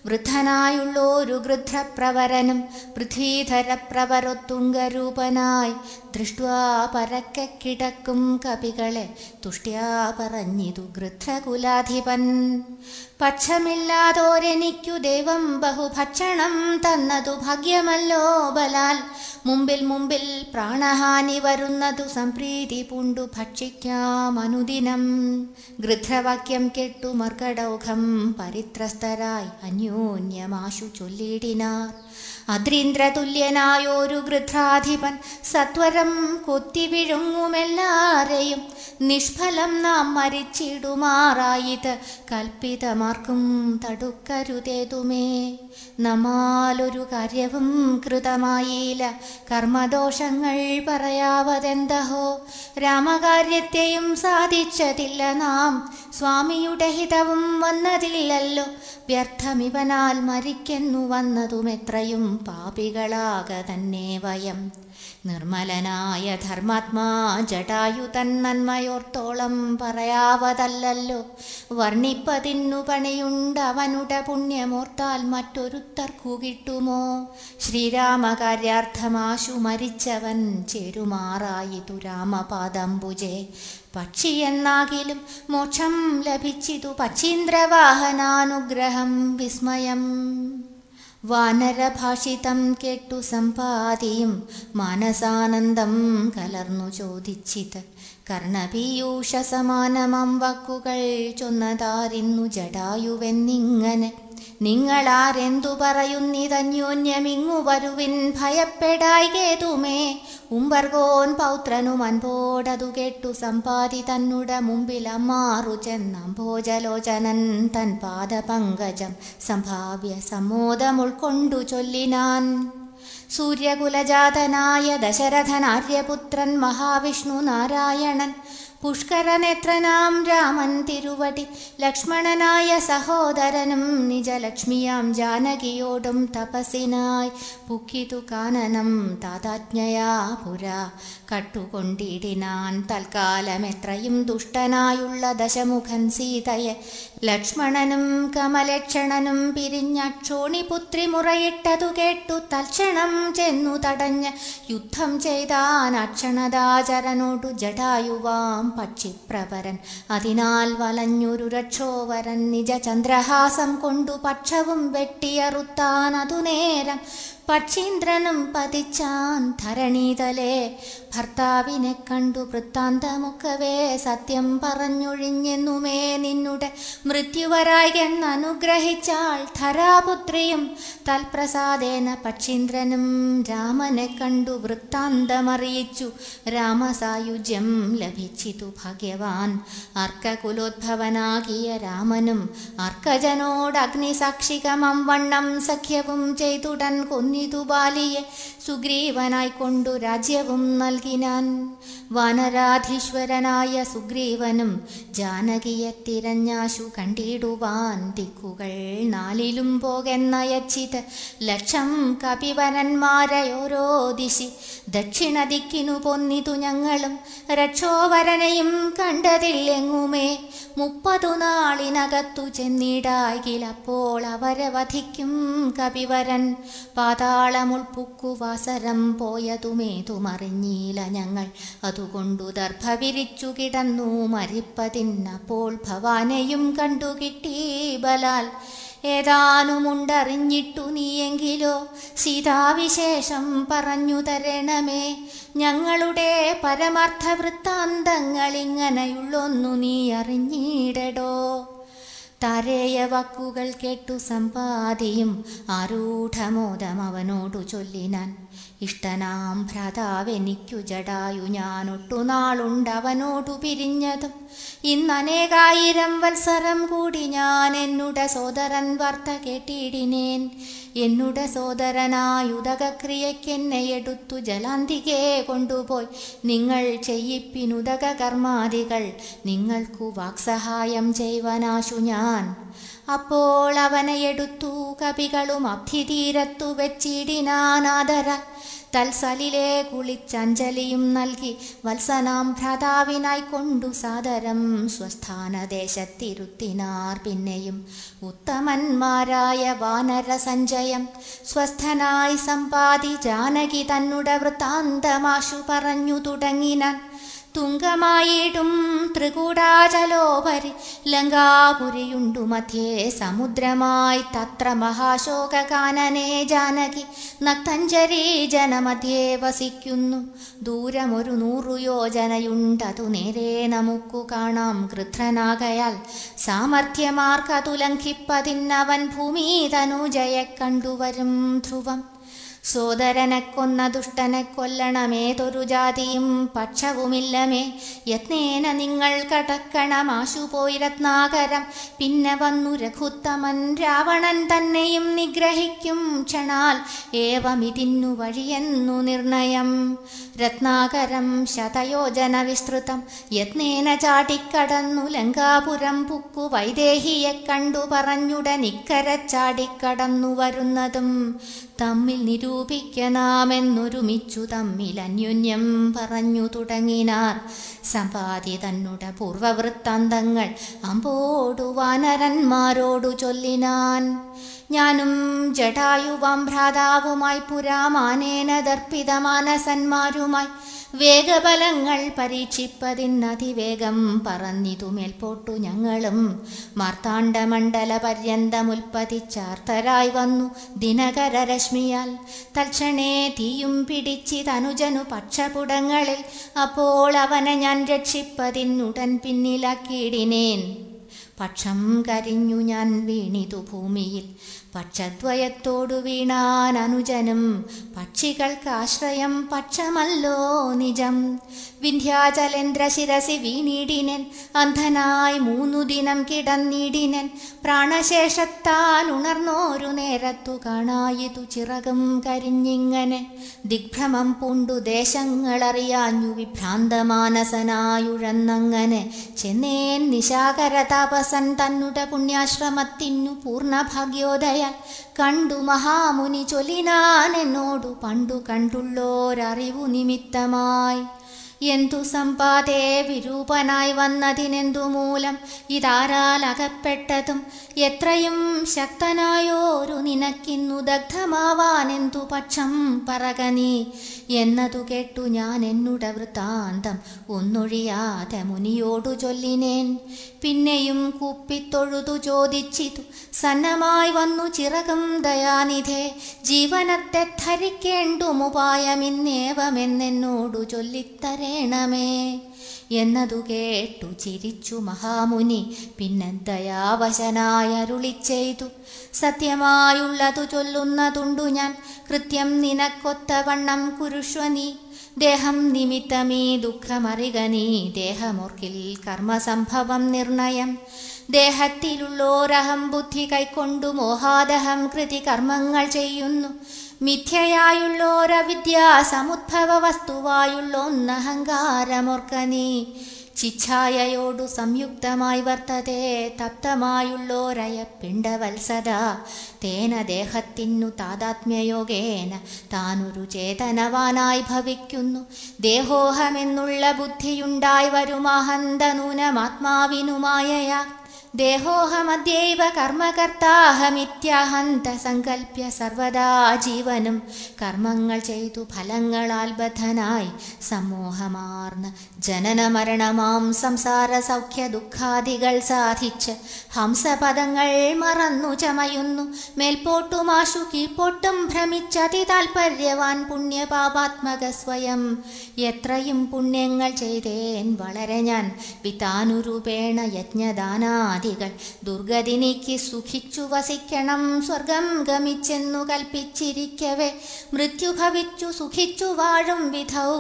വൃദ്ധനായുള്ളോരു ഗൃധ്രപ്രവരനും പൃഥ്വീധരപ്രവരൊത്തുങ്കരൂപനായി ദൃഷ്ട്വാ പരക്കെ കിടക്കും കപികളെ തുഷ്ട്യാ പറഞ്ഞിതു ഗൃധ്രകുലാധിപൻ പക്ഷമില്ലാതോരെനിക്കു ദൈവം ബഹുഭക്ഷണം തന്നതു ഭാഗ്യമല്ലോ ബലാൽ മുമ്പിൽ മുമ്പിൽ പ്രാണഹാനി വരുന്നതു സംപ്രീതി പൂണ്ടു ഭക്ഷിക്കാമനുദിനം ഗൃധ്രവാക്യം കേട്ടു മർക്കടൗഘം പരിത്രസ്തരായി അന്യോന്യമാശു ചൊല്ലിടിനാർ അദ്രീന്ദ്രതുല്യനായോരു ഗൃധ്രാധിപൻ സത്വരം കൊത്തിവിഴുങ്ങുമെല്ലാരെയും നിഷ്ഫലം നാം മരിച്ചിടുമാറായിത് കൽപ്പിതമാർക്കും തടുക്കരുതേതുമേ നമാലൊരു കാര്യവും കൃതമായില്ല കർമ്മദോഷങ്ങൾ പറയാവതെന്തഹോ രാമകാര്യത്തെയും സാധിച്ചതില്ല നാം സ്വാമിയുടെ ഹിതവും വന്നതില്ലല്ലോ വ്യർത്ഥമിവനാൽ മരിക്കെന്നു വന്നതുമെത്രയും പാപികളാക തന്നെ വയം നിർമ്മലനായ ധർമാത്മാ ജടായു തൻ നന്മയോർത്തോളം പറയാവതല്ലോ വർണ്ണിപ്പതിന്നു പണിയുണ്ട് അവനുടെ പുണ്യമോർത്താൽ മറ്റൊരുത്തർക്കു കിട്ടുമോ ശ്രീരാമകാര്യാർത്ഥമാശു മരിച്ചവൻ ചേരുമാറായി തുരാമപാദംബുജേ പക്ഷിയെന്നാകിലും മോക്ഷം ലഭിച്ചിതു പക്ഷീന്ദ്രവാഹനാനുഗ്രഹം വിസ്മയം വാനരഭാഷിതം കേട്ടു സമ്പാദിയും മാനസാനന്ദം കലർന്നു ചോദിച്ചിത് കർണപീയൂഷ സമാനമം വക്കുകൾ ചൊന്നതാരിന്നു ജടായുവെന്നിങ്ങനെ നിങ്ങളാരെന്തു പറയുന്നിതന്യോന്യമിങ്ങു വരുവിൻ ഭയപ്പെടായി കേതുമേ ഉംബർഗോൻ പൗത്രനും അൻപോടതു കേട്ടു സമ്പാതി തന്നുട മുമ്പിൽ അമ്മാറു ചെന്നംഭോജലോചനൻ തൻ പാദ പങ്കജം സംഭാവ്യ സമ്മോദം ഉൾക്കൊണ്ടു ചൊല്ലിനാൻ സൂര്യകുലജാതനായ ദശരഥനാര്യപുത്രൻ മഹാവിഷ്ണു നാരായണൻ पुष्करनेत्रनां रामन् तिरुवटि लक्ष्मणनाय सहोदरनं निजलक्ष्मीयां जानकियोडुं तपसिनाय पुितुकाननं तादाज्ञया पुरा കട്ടുകൊണ്ടിടിനാൻ തൽക്കാലം എത്രയും ദുഷ്ടനായുള്ള ദശമുഖൻ സീതയെ ലക്ഷ്മണനും കമലക്ഷണനും ക്ഷോണി പുത്രി മുറയിട്ടതു കേട്ടു തൽക്ഷണം ചെന്നു തടഞ്ഞ് യുദ്ധം ചെയ്താൻ അക്ഷണദാചരനോടു ജടായുവാം പക്ഷിപ്രവരൻ അതിനാൽ വലഞ്ഞൊരു രക്ഷോവരൻ നിജ ചന്ദ്രഹാസം കൊണ്ടു പക്ഷവും വെട്ടിയറുത്താൻ അതു നേരം പക്ഷീന്ദ്രനും പതിച്ചാൻ ധരണീതലേ ഭർത്താവിനെ കണ്ടു വൃത്താന്തമുക്കവേ സത്യം പറഞ്ഞൊഴിഞ്ഞെന്നുമേ നിന്നുടെ മൃത്യുവരായെന്ന് അനുഗ്രഹിച്ചാൾ ധരാപുത്രിയും തൽപ്രസാദേന പക്ഷീന്ദ്രനും രാമനെ കണ്ടു വൃത്താന്തമറിയിച്ചു രാമസായുജ്യം ലഭിച്ചിതു ഭാഗ്യവാൻ അർക്കകുലോദ്ഭവനാകിയ രാമനും അർക്കജനോട് അഗ്നിസാക്ഷികമം വണ്ണം സഖ്യവും ചെയ്തുടൻ കൊന്നു മുന്നിതു ബാലിയെ സുഗ്രീവനായി കൊണ്ടു രാജ്യവും നൽകിനാൻ വനരാധീശ്വരനായ സുഗ്രീവനും ജാനകിയെ തിരഞ്ഞാശു കണ്ടിടുവാൻ തിക്കുകൾ നാലിലും പോകെന്നയച്ചിത് ലക്ഷം കപിവരന്മാരെ ഓരോ ദിശി ദക്ഷിണദിക്കിനു പൊന്നിതു ഞങ്ങളും രക്ഷോവരനയും കണ്ടതില്ലെങ്ങുമേ മുപ്പതു നാളിനകത്തു ചെന്നിടായിലപ്പോൾ അവരവധിക്കും കവിവരൻ പാതാളമുൾപ്പുക്കുവാസരം പോയതുമേതുമറിഞ്ഞില്ല ഞങ്ങൾ അതുകൊണ്ടു ദർഭ വിരിച്ചു കിടന്നു മരിപ്പതിന്നപ്പോൾ ഭവാനെയും കണ്ടുകിട്ടി ബലാൽ ഏതാനുമുണ്ടറിഞ്ഞിട്ടു നീയെങ്കിലോ സീതാവിശേഷം പറഞ്ഞു തരണമേ ഞങ്ങളുടെ പരമാർത്ഥ വൃത്താന്തങ്ങളിങ്ങനെയുള്ളൊന്നു നീ അറിഞ്ഞിടടോ തരയ വാക്കുകൾ കേട്ടു സമ്പാദിയും ആരൂഢമോദം അവനോടു ചൊല്ലിനാൻ ഇഷ്ടനാം ഭ്രതാവെനിക്കു ജടായു ഞാനൊട്ടു നാളുണ്ടവനോടു പിരിഞ്ഞതും ഇന്നനേകായിരം വത്സരം കൂടി ഞാൻ എന്നുട സോദരൻ വാർത്ത കേട്ടിടിനേൻ എന്നുട സോദരനായുതകക്രിയക്കെന്നെ എടുത്തു ജലാന്തികെ കൊണ്ടുപോയി നിങ്ങൾ ചെയ്യിപ്പിനുതക കർമാദികൾ നിങ്ങൾക്കു വാക്സഹായം ചെയ്വനാശു ഞാൻ അപ്പോൾ അവനെ എടുത്തു കവികളും അബ്ധിതീരത്തു വെച്ചിടിനാനാദര തൽസലിലെ കുളിച്ചഞ്ചലിയും നൽകി വത്സനാം ഭ്രാതാവിനായി കൊണ്ടു സാദരം സ്വസ്ഥാനദേശത്തിരുത്തിനാർ പിന്നെയും ഉത്തമന്മാരായ വാനര സഞ്ജയം സ്വസ്ഥനായി സമ്പാദി ജാനകി തന്നുട വൃത്താന്തമാശു പറഞ്ഞു തുടങ്ങിനാൻ തുങ്കമായിടും ത്രികൂടാചലോപരി ലങ്കാപുരിയുണ്ടു മധ്യേ സമുദ്രമായി തത്ര മഹാശോകാനനേ ജാനകി നക്തഞ്ചരി ജനമധ്യേ വസിക്കുന്നു ദൂരമൊരു നൂറു യോജനയുണ്ടതു നേരെ നമുക്കു കാണാം കൃത്രനാകയാൽ സാമർഥ്യമാർക്കതു ലംഘിപ്പതിന്നവൻ ഭൂമി തനുജയെ കണ്ടുവരും ധ്രുവം സോദരനെ കൊന്ന ദുഷ്ടനെ തൊരു ജാതിയും പക്ഷവുമില്ലമേ യത്നേന നിങ്ങൾ കടക്കണം പോയി രത്നാകരം പിന്നെ വന്നു രഘുത്തമൻ രാവണൻ തന്നെയും നിഗ്രഹിക്കും ക്ഷണാൽ ഏവമിതിന്നു വഴിയെന്നു നിർണയം രത്നാകരം ശതയോജന വിസ്തൃതം യത്നേന ചാടിക്കടന്നു ലങ്കാപുരം പുക്കു വൈദേഹിയെ കണ്ടു പറഞ്ഞുടൻ ഇക്കര ചാടിക്കടന്നു വരുന്നതും തമ്മിൽ നിരൂപിക്കണമെന്നൊരുമിച്ചു തമ്മിൽ അന്യോന്യം പറഞ്ഞു തുടങ്ങിനാർ സമ്പാദി തന്നുട പൂർവവൃത്താന്തങ്ങൾ അമ്പോടു വാനരന്മാരോടു ചൊല്ലിനാൻ ഞാനും ജടായുവാം ഭ്രാതാവുമായി പുരാമാനേന ദർപ്പിതമാനസന്മാരുമായി വേഗഫലങ്ങൾ പരീക്ഷിപ്പതിന്നതിവേഗം പറഞ്ഞിതു മേൽപോട്ടു ഞങ്ങളും മാർത്താണ്ഡമണ്ഡല ഉൽപ്പതിച്ചാർത്തരായി വന്നു ദിനകരരശ്മിയാൽ തൽക്ഷണേ തീയും പിടിച്ചി തനുജനു പക്ഷപുടങ്ങളിൽ അപ്പോൾ അവനെ ഞാൻ രക്ഷിപ്പതിനുടൻ പിന്നിലാക്കിയിടിനേൻ പക്ഷം കരിഞ്ഞു ഞാൻ വീണിതു ഭൂമിയിൽ പക്ഷദ്വയത്തോടു വീണാൻ അനുജനും പക്ഷികൾക്ക് ആശ്രയം പക്ഷമല്ലോ നിജം വിന്ധ്യാചലേന്ദ്ര ശിരസി വീണിടിനൻ അന്ധനായി മൂന്നു ദിനം കിടന്നിടിനൻ പ്രാണശേഷത്താൽ ഉണർന്നോരു നേരത്തു കാണായിതു ചിറകും കരിഞ്ഞിങ്ങനെ ദിഗ്ഭ്രമം പൂണ്ടു ദേശങ്ങളറിയാഞ്ഞു വിഭ്രാന്തമാനസനായുഴന്നങ്ങനെ ചെന്നേൻ നിശാകര തപസൻ തന്നുടെ പുണ്യാശ്രമത്തിനു പൂർണ്ണ കണ്ടു മഹാമുനി ചൊലിനാൻ എന്നോടു പണ്ടു കണ്ടുള്ളോരറിവു നിമിത്തമായി എന്തു സമ്പാദേ വിരൂപനായി വന്നതിനെന്തു മൂലം ഇതാരാൽ അകപ്പെട്ടതും എത്രയും ശക്തനായോരു നിനക്കിന്നു ദഗ്ധമാവാനെന്തു പക്ഷം പറക എന്നതു കേട്ടു ഞാൻ എന്നുട വൃത്താന്തം ഒന്നൊഴിയാതെ മുനിയോടു ചൊല്ലിനേൻ പിന്നെയും കൂപ്പിത്തൊഴുതു ചോദിച്ചിതു സന്നമായി വന്നു ചിറകം ദയാനിധേ ജീവനത്തെ ധരിക്കേണ്ടുമുപായമിന്നേവമെന്നെന്നോടു ചൊല്ലിത്തരേണമേ എന്നതു കേട്ടു ചിരിച്ചു മഹാമുനി പിന്നെ ദയാവശനായരുളി ചെയ്തു സത്യമായുള്ളതു ചൊല്ലുന്നതുണ്ടു ഞാൻ കൃത്യം നിനക്കൊത്തവണ്ണം കുരുഷ്വനീ ദേഹം നിമിത്തമേ ദുഃഖമറികനീ ദേഹമോർക്കിൽ കർമ്മസംഭവം നിർണയം ദേഹത്തിലുള്ളോരഹം ബുദ്ധി കൈക്കൊണ്ടു മോഹാദഹം കൃതി കർമ്മങ്ങൾ ചെയ്യുന്നു മിഥ്യയായുള്ളോരവിദ്യ സമുദ്ഭവ വസ്തുവായുള്ളൊന്നഹങ്കാരമോർക്കനീ ചിച്ഛായയോടു സംയുക്തമായി വർത്തതേ തപ്തമായുള്ളോരയ പിണ്ടവത്സത തേന ദേഹത്തിനു താതാത്മ്യയോഗേന താനൊരു ചേതനവാനായി ഭവിക്കുന്നു ദേഹോഹമെന്നുള്ള ബുദ്ധിയുണ്ടായി വരുമഹന്തനൂനമാത്മാവിനുമായയാ ദേഹോഹമദ്യൈവ കർമ്മകർത്താഹമിത്യഹന്ത സങ്കല്പ്യ സർവദാ ജീവനും കർമ്മങ്ങൾ ചെയ്തു ഫലങ്ങളാൽ ബദ്ധനായി സമൂഹമാർന്ന് ജനന മരണമാം സംസാര സൗഖ്യ ദുഃഖാദികൾ സാധിച്ച് ഹംസപദങ്ങൾ മറന്നു ചമയുന്നു മേൽപോട്ടുമാശു കീഴ്പോട്ടും ഭ്രമിച്ചതി താൽപര്യവാൻ പുണ്യപാപാത്മക സ്വയം എത്രയും പുണ്യങ്ങൾ ചെയ്തേൻ വളരെ ഞാൻ പിതാനുരൂപേണ യജ്ഞദാനാദി ആദികൾ ദുർഗതി നീക്കി സുഖിച്ചു വസിക്കണം സ്വർഗം ഗമിച്ചെന്നു കൽപ്പിച്ചിരിക്കവേ മൃത്യു ഭവിച്ചു സുഖിച്ചു വാഴും വിധൗ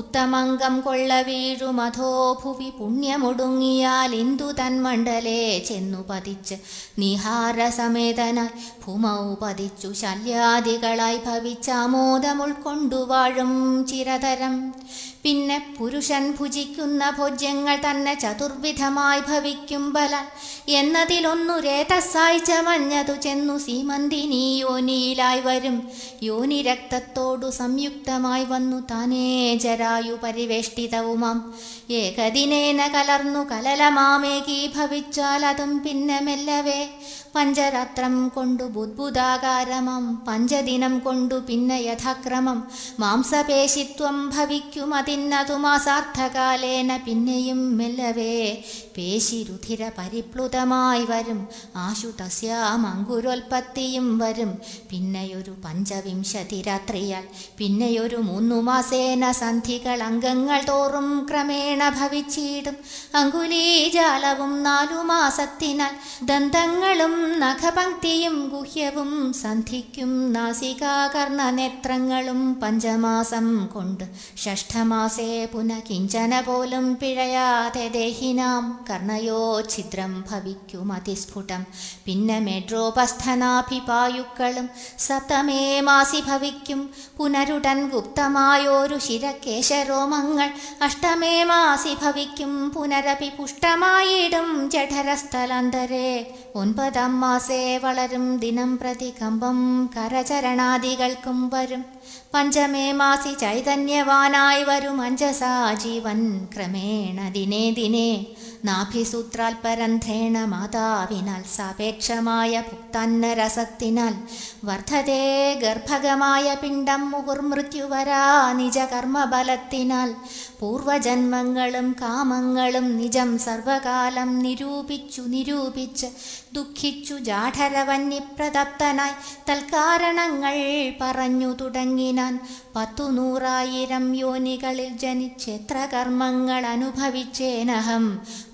ഉത്തമംഗം കൊള്ള വീഴുമധോ ഭുവി പുണ്യമൊടുങ്ങിയാൽ ഇന്ദു തന്മണ്ഡലേ ചെന്നു പതിച്ച് നിഹാരസമേതനായി ഭൂമൗ പതിച്ചു ശല്യാദികളായി ഭവിച്ചാമോദം മോദമുൾക്കൊണ്ടു വാഴും ചിരതരം പിന്നെ പുരുഷൻ ഭുജിക്കുന്ന ഭോജ്യങ്ങൾ തന്നെ ചതുർവിധമായി ഭവിക്കും ബല എന്നതിലൊന്നു രേതസ്സായി ചമഞ്ഞതു ചെന്നു സീമന്തിനി യോനിയിലായി വരും യോനി രക്തത്തോടു സംയുക്തമായി വന്നു താനേ ജരായു പരിവേഷ്ടിതവുമാം ഏകദിനേന കലർന്നു കലലമാമേകി ഭവിച്ചാൽ അതും പിന്നെ മെല്ലവേ പഞ്ചരാത്രം കൊണ്ടു ബുദ്ബുദാകാരമം പഞ്ചദിനം കൊണ്ടു പിന്നെ യഥാക്രമം മാംസപേശിത്വം ഭവിക്കും അതിന്നതു മാസാർത്ഥകാലേന പിന്നെയും മെല്ലവേ രുധിര പരിപ്ലുതമായി വരും ആശു തസ്യാം വരും പിന്നെയൊരു പഞ്ചവിംശതി രാത്രിയാൽ പിന്നെയൊരു മൂന്നു മാസേന സന്ധികൾ അംഗങ്ങൾ തോറും ക്രമേണ ക്രമേണ ഭവിച്ചിടും അങ്കുലീജാലവും നാലു മാസത്തിനാൽ ദന്തങ്ങളും നഖപങ്ക്തിയും ഗുഹ്യവും സന്ധിക്കും നാസികാകർണ നേത്രങ്ങളും പഞ്ചമാസം കൊണ്ട് ഷഷ്ഠമാസേ പുനകിഞ്ചന പോലും പിഴയാതെ ദേഹിനാം കർണയോ ഛിദ്രം ഭവിക്കും അതിസ്ഫുടം പിന്നെ മെഡ്രോപസ്ഥനാഭിപായുക്കളും സപ്തമേ മാസി ഭവിക്കും പുനരുടൻ ഗുപ്തമായോരു ശിരകേശരോമങ്ങൾ അഷ്ടമേ മാസി വിനാശി ഭവിക്കും പുനരപി പുഷ്ടമായിടും ജഠരസ്ഥലന്തരെ ഒൻപതാം മാസേ വളരും ദിനം പ്രതി കമ്പം കരചരണാദികൾക്കും വരും പഞ്ചമേ മാസി ചൈതന്യവാനായി വരും അഞ്ചസാ ജീവൻ ക്രമേണ ദിനേ ദിനേ നാഭിസൂത്രാൽപരന്ധ്രേണ മാതാവിനാൽ സാപേക്ഷമായ ഭുക്താന്നരസത്തിനാൽ വർദ്ധതേ ഗർഭകമായ പിണ്ടം മുഹുർമൃത്യുവരാ നിജകർമ്മബലത്തിനാൽ പൂർവജന്മങ്ങളും കാമങ്ങളും നിജം സർവകാലം നിരൂപിച്ചു നിരൂപിച്ച് ദുഃഖിച്ചു ജാഠരവന്യപ്രതപ്തനായി തൽക്കാരണങ്ങൾ പറഞ്ഞു തുടങ്ങിനാൻ പത്തു നൂറായിരം യോനികളിൽ ജനിച്ചെത്ര കർമ്മങ്ങൾ അനുഭവിച്ചേനഹം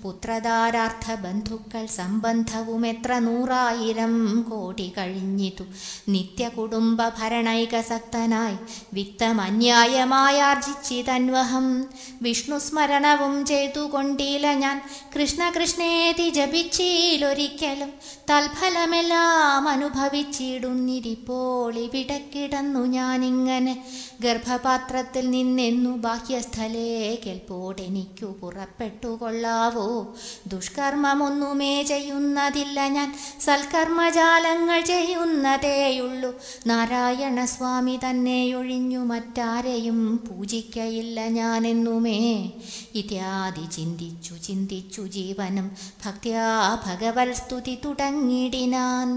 പുത്രധാരാർത്ഥ ബന്ധുക്കൾ സംബന്ധവും എത്ര നൂറായിരം കോടി കഴിഞ്ഞിതു നിത്യ കുടുംബ ഭരണൈകസക്തനായി വിക്തമന്യായമായി ആർജിച്ചിതന്വഹം വിഷ്ണു സ്മരണവും ചെയ്തുകൊണ്ടില്ല ഞാൻ കൃഷ്ണകൃഷ്ണേതി ജപിച്ചിലൊരിക്കലും സത്യം തൽഫലമെല്ലാം അനുഭവിച്ചിടുന്നിരിപ്പോൾ ഇവിടക്കിടന്നു ഞാനിങ്ങനെ ഗർഭപാത്രത്തിൽ നിന്നെന്നു ബാഹ്യസ്ഥലേ കേൾപ്പോടെനിക്കു പുറപ്പെട്ടു കൊള്ളാവോ ദുഷ്കർമ്മമൊന്നുമേ ചെയ്യുന്നതില്ല ഞാൻ സൽക്കർമ്മജാലങ്ങൾ ചെയ്യുന്നതേയുള്ളൂ നാരായണ സ്വാമി ഒഴിഞ്ഞു മറ്റാരെയും പൂജിക്കയില്ല ഞാനെന്നുമേ ഇത്യാദി ചിന്തിച്ചു ചിന്തിച്ചു ജീവനം ഭക്തിയാ സ്തുതി തുടങ്ങിടിനാൻ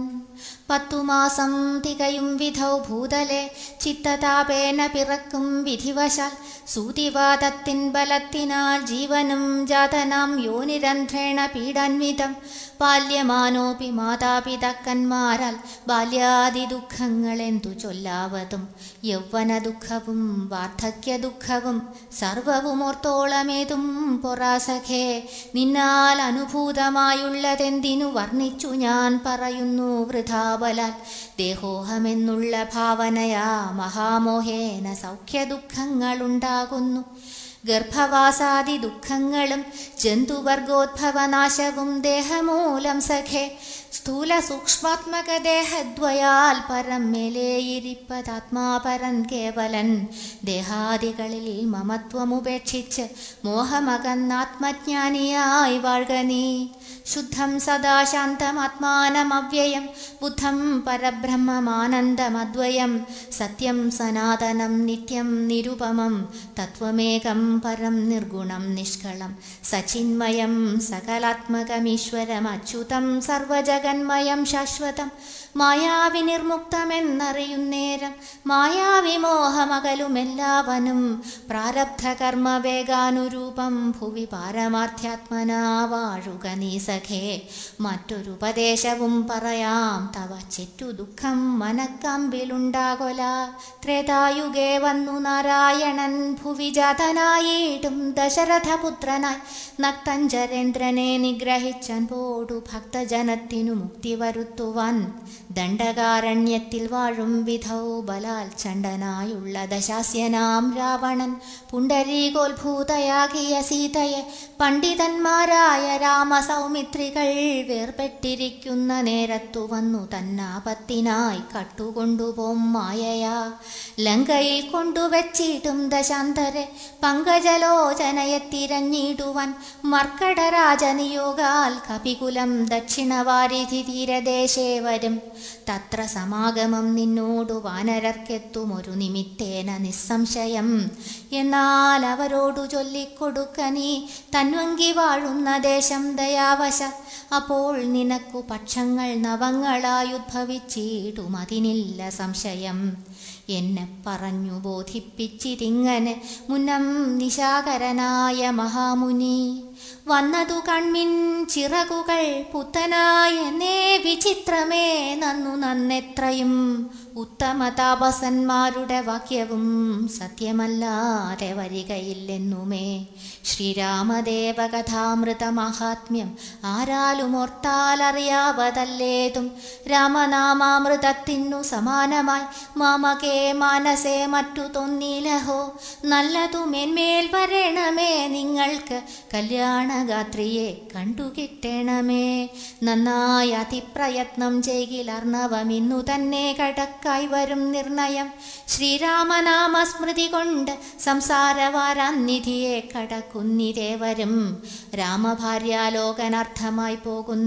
പത്തുമാസം തികയും വിധൗ ഭൂതലെ ചിത്തതാപേന പിറക്കും വിധിവശാൽ സൂതിവാദത്തിൻ ബലത്തിനാൽ ജീവനും ജാതനാം യോനിരന്ധ്രേണ പീഡാൻവിധം ബാല്യമാനോപി മാതാപിതാക്കന്മാരാൽ ബാല്യാദി ദുഃഖങ്ങളെന്തു ചൊല്ലാവതും യൗവന ദുഃഖവും വാർദ്ധക്യ ദുഃഖവും സർവവും ഓർത്തോളമേതും പൊറാസഖേ നിന്നാൽ അനുഭൂതമായുള്ളതെന്തിനു വർണ്ണിച്ചു ഞാൻ പറയുന്നു വൃഥാബലാൽ ദേഹോഹമെന്നുള്ള ഭാവനയാ മഹാമോഹേന സൗഖ്യ ദുഃഖങ്ങളുണ്ടാകുന്നു ഗർഭവാസാദി ദുഃഖങ്ങളും ജന്തുവർഗോദ്ഭവനാശവും ദേഹമൂലം സഖേ സ്ഥൂല സൂക്ഷ്മാത്മകദേഹദ്വയാൽ പരം മേലേയിരിപ്പതാത്മാപരൻ കേവലൻ ദേഹാദികളിൽ മമത്വമുപേക്ഷിച്ച് മോഹമകന്നാത്മജ്ഞാനിയായി വാഴ്ക ശുദ്ധം സദാശാന്തമാത്മാനമവ്യയം ബുദ്ധം പരബ്രഹ്മമാനന്ദമദ്വയം സത്യം സനാതനം നിത്യം നിരുപമം തത്വമേകം പരം നിർഗുണം നിഷ്കളം സചിന്മയം സകലാത്മകമീശ്വരം അച്യുതം സർവജഗന്മയം ശാശ്വതം മായാവിനിർമുക്തമെന്നറിയുന്നേരം മായാവിമോഹമകലുമെല്ലാവനും പ്രാരബ്ധകർമ്മവേഗാനുരൂപം ഭുവി പാരമാർത്ഥ്യാത്മനാവാഴുക വാഴുക നീസ സഖേ മറ്റൊരുപദേശവും പറയാം തവ ചെറ്റു ദുഃഖം മനക്കമ്പിലുണ്ടാകൊല ത്രേതായുഗേ വന്നു നാരായണൻ ഭുവിജാതനായിട്ടും ദശരഥപുത്രനായി നക്തഞ്ചരേന്ദ്രനെ നിഗ്രഹിച്ചൻ പോടു ഭക്തജനത്തിനു മുക്തി വരുത്തുവാൻ ദണ്ഡകാരണ്യത്തിൽ വാഴും വിധൗ ബലാൽ ചണ്ടനായുള്ള ദശാസ്യനാം രാവണൻ പുണ്ടരീകോത്ഭൂതയാകിയ സീതയെ പണ്ഡിതന്മാരായ രാമസൗമി മിത്രികൾ വേർപെട്ടിരിക്കുന്ന നേരത്തു വന്നു തന്നാപത്തിനായി കട്ടുകൊണ്ടുപോം മായയാ ലങ്കയിൽ കൊണ്ടുവച്ചിടും ദശാന്തരെ പങ്കജലോചനയെ തിരഞ്ഞിടുവാൻ മർക്കടരാജനിയോഗാൽ കപികുലം ദക്ഷിണവാരിധി തീരദേശേ വരും തത്ര സമാഗമം നിന്നോടു ഒരു നിമിത്തേന നിസ്സംശയം എന്നാൽ അവരോടു ചൊല്ലിക്കൊടുക്കനീ തൻവങ്കി വാഴുന്ന ദേശം ദയാവശ അപ്പോൾ നിനക്കു പക്ഷങ്ങൾ നവങ്ങളായുദ്ഭവിച്ചിടും അതിനില്ല സംശയം എന്നെ പറഞ്ഞു ബോധിപ്പിച്ചിരിങ്ങനെ മുന്നം നിശാകരനായ മഹാമുനി വന്നതു കൺമിൻ ചിറകുകൾ പുത്തനായ നേ വിചിത്രമേ നന്നു നന്നെത്രയും ഉത്തമ താപസന്മാരുടെ വാക്യവും സത്യമല്ലാതെ വരികയില്ലെന്നുമേ ശ്രീരാമദേവകഥാമൃത മഹാത്മ്യം ആരാലും ഓർത്താലറിയാവതല്ലേതും രാമനാമാമൃതത്തിനു സമാനമായി മാമകേ മാനസേ മറ്റു തോന്നിലഹോ മേന്മേൽ വരണമേ നിങ്ങൾക്ക് കല്യാണ ഗാത്രിയെ കണ്ടു കിട്ടണമേ നന്നായി അതിപ്രയത്നം ചെയ്കിലർണവമിന്നു തന്നെ കടക്കായി വരും നിർണയം ശ്രീരാമനാമസ്മൃതി കൊണ്ട് സംസാരവാരാന്നിധിയെ കടക്കുന്നിരേ വരും രാമഭാര്യാലോകനർത്ഥമായി പോകുന്ന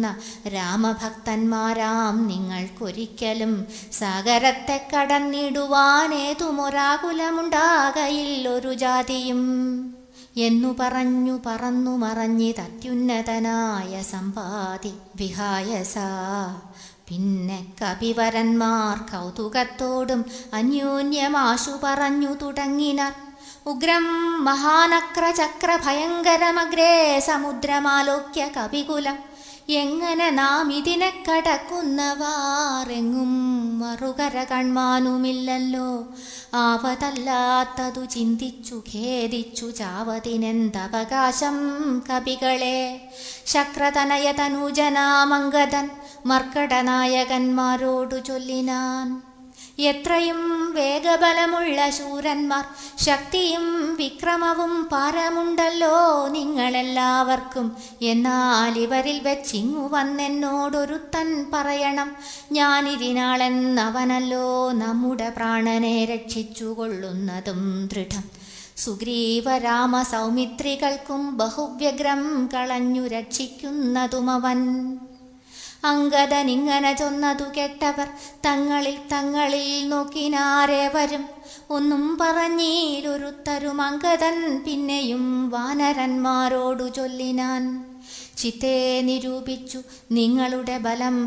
രാമഭക്തന്മാരാം നിങ്ങൾക്കൊരിക്കലും സാഗരത്തെ കടന്നിടുവാനേതുമൊരാകുലമുണ്ടാകയില്ലൊരു ജാതിയും എന്നു പറഞ്ഞു പറന്നു തത്യുന്നതനായ സമ്പാതി വിഹായസ പിന്നെ കപിവരന്മാർ കൗതുകത്തോടും അന്യോന്യമാശു പറഞ്ഞു തുടങ്ങിനാർ ഉഗ്രം ഭയങ്കരമഗ്രേ സമുദ്രമാലോക്യ കപികുലം എങ്ങനെ നാം ഇതിനെ കടക്കുന്നവാറെങ്ങും മറുകര കൺമാനുമില്ലല്ലോ ആവതല്ലാത്തതു ചിന്തിച്ചു ഖേദിച്ചു ചാവതിനെന്തവകാശം കവികളെ ശക്രതനയ തനൂജനാമംഗതൻ മർക്കടനായകന്മാരോടു ചൊല്ലിനാൻ എത്രയും വേഗബലമുള്ള ശൂരന്മാർ ശക്തിയും വിക്രമവും പാരമുണ്ടല്ലോ നിങ്ങളെല്ലാവർക്കും എന്നാൽ ഇവരിൽ വെച്ചിങ്ങു വന്നെന്നോടൊരുത്തൻ പറയണം ഞാനിരിനാളെന്നവനല്ലോ നമ്മുടെ പ്രാണനെ രക്ഷിച്ചുകൊള്ളുന്നതും ദൃഢം സുഗ്രീവരാമ സൗമിത്രികൾക്കും ബഹുവ്യഗ്രം കളഞ്ഞു രക്ഷിക്കുന്നതുമവൻ നിങ്ങനെ ചൊന്നതു കേട്ടവർ തങ്ങളിൽ തങ്ങളിൽ നോക്കിനാരെ വരും ഒന്നും പറഞ്ഞീലൊരുത്തരും അങ്കദൻ പിന്നെയും വാനരന്മാരോടു ചൊല്ലിനാൻ ചിത്തേ നിരൂപിച്ചു നിങ്ങളുടെ ബലം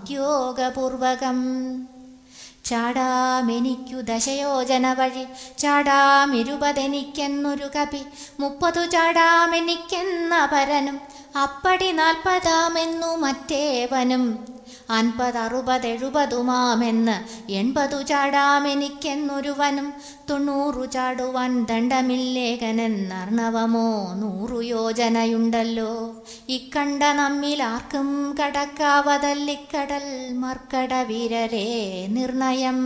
ഉദ്യോഗപൂർവകം ചാടാമെനിക്കു ദശയോജന വഴി ചാടാമിരുപതെനിക്കെന്നൊരു കപി മുപ്പതു ചാടാമെനിക്കെന്ന പരനും അപ്പടി നാൽപ്പതാമെന്നു മറ്റേവനും അൻപത് അറുപത് എഴുപതുമാമെന്ന് എൺപതു ചാടാമെനിക്കെന്നൊരുവനും തൊണ്ണൂറു ചാടുവാൻ ദണ്ഡമില്ലേകനെന്നർണവമോ നൂറു യോജനയുണ്ടല്ലോ ഇക്കണ്ട നമ്മിൽ ആർക്കും കടക്കാവതല്ലിക്കടൽ മർക്കട വീരരേ നിർണയം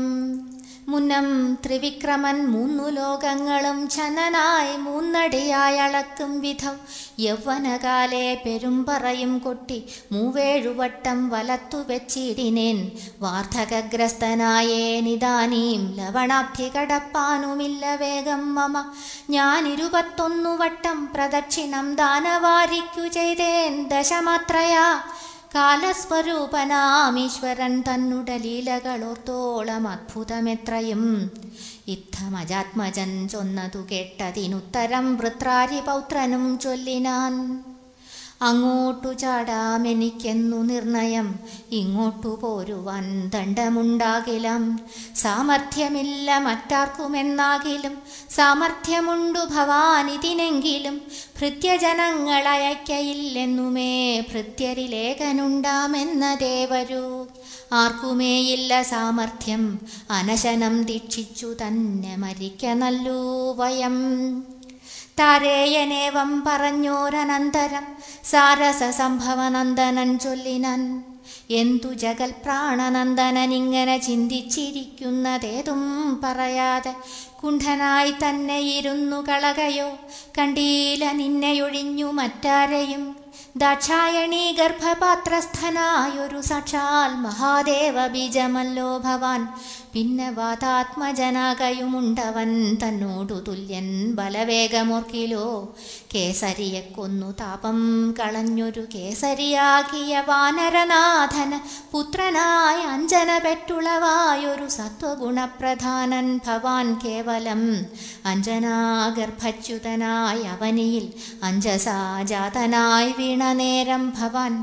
മുന്നം ത്രിവിക്രമൻ മൂന്നു ലോകങ്ങളും ചനനായി മൂന്നടിയായി അളക്കും വിധം യൗവനകാലെ പെരുംപറയും കൊട്ടി മൂവേഴുവട്ടം വലത്തു വെച്ചിടിനേൻ വാർദ്ധകഗ്രസ്തനായേ നിദാനീം ലവണാബ്ധി കടപ്പാനുമില്ല വേഗം മമ ഞാനിരുപത്തൊന്നു വട്ടം പ്രദക്ഷിണം ദാനവാരിക്കു ചെയ്തേൻ ദശമാത്രയാ കാലസ്വരൂപനാമീശ്വരൻ തന്നുട ലീലകളോർത്തോളം അത്ഭുതമെത്രയും ഇത്തമജാത്മജൻ ചൊന്നതു കേട്ടതിനുത്തരം വൃത്രാരി പൗത്രനും ചൊല്ലിനാൻ അങ്ങോട്ടു ചാടാമെനിക്കെന്നു നിർണയം ഇങ്ങോട്ടു പോരുവാൻ ദണ്ഡമുണ്ടാകിലം സാമർഥ്യമില്ല മറ്റാർക്കുമെന്നാകിലും സാമർഥ്യമുണ്ടു ഭവാനിതിനെങ്കിലും ഭൃത്യജനങ്ങളയക്കയില്ലെന്നുമേ ഭൃത്യരിലേഖനുണ്ടാമെന്ന ദേവരു ആർക്കുമേയില്ല സാമർഥ്യം അനശനം ദീക്ഷിച്ചു തന്നെ മരിക്കനല്ലൂ വയം താരേയനേവം പറഞ്ഞോരനന്തരം സാരസസംഭവനന്ദനൻ ചൊല്ലിനൻ എന്തു ജഗൽ ഇങ്ങനെ ചിന്തിച്ചിരിക്കുന്നതേതും പറയാതെ കുണ്ഠനായി തന്നെ ഇരുന്നു കളകയോ കണ്ടീല നിന്നെയൊഴിഞ്ഞു മറ്റാരെയും ദാക്ഷായണി ഗർഭപാത്രസ്ഥനായൊരു സാക്ഷാൽ മഹാദേവ ബീജമല്ലോ ഭവാൻ വാതാത്മജനാകയുമുണ്ടവൻ തന്നോടു തുല്യൻ ബലവേഗമോർക്കിലോ കേസരിയെ കൊന്നു താപം കളഞ്ഞൊരു കേസരിയാകിയ വാനരനാഥന് പുത്രനായ അഞ്ജന പെട്ടുളവായൊരു സത്വഗുണപ്രധാനൻ ഭവാൻ കേവലം അഞ്ജനാഗർഭച്യുതനായ അവനിയിൽ അഞ്ജസാജാതനായി വീണ നേരം ഭവാൻ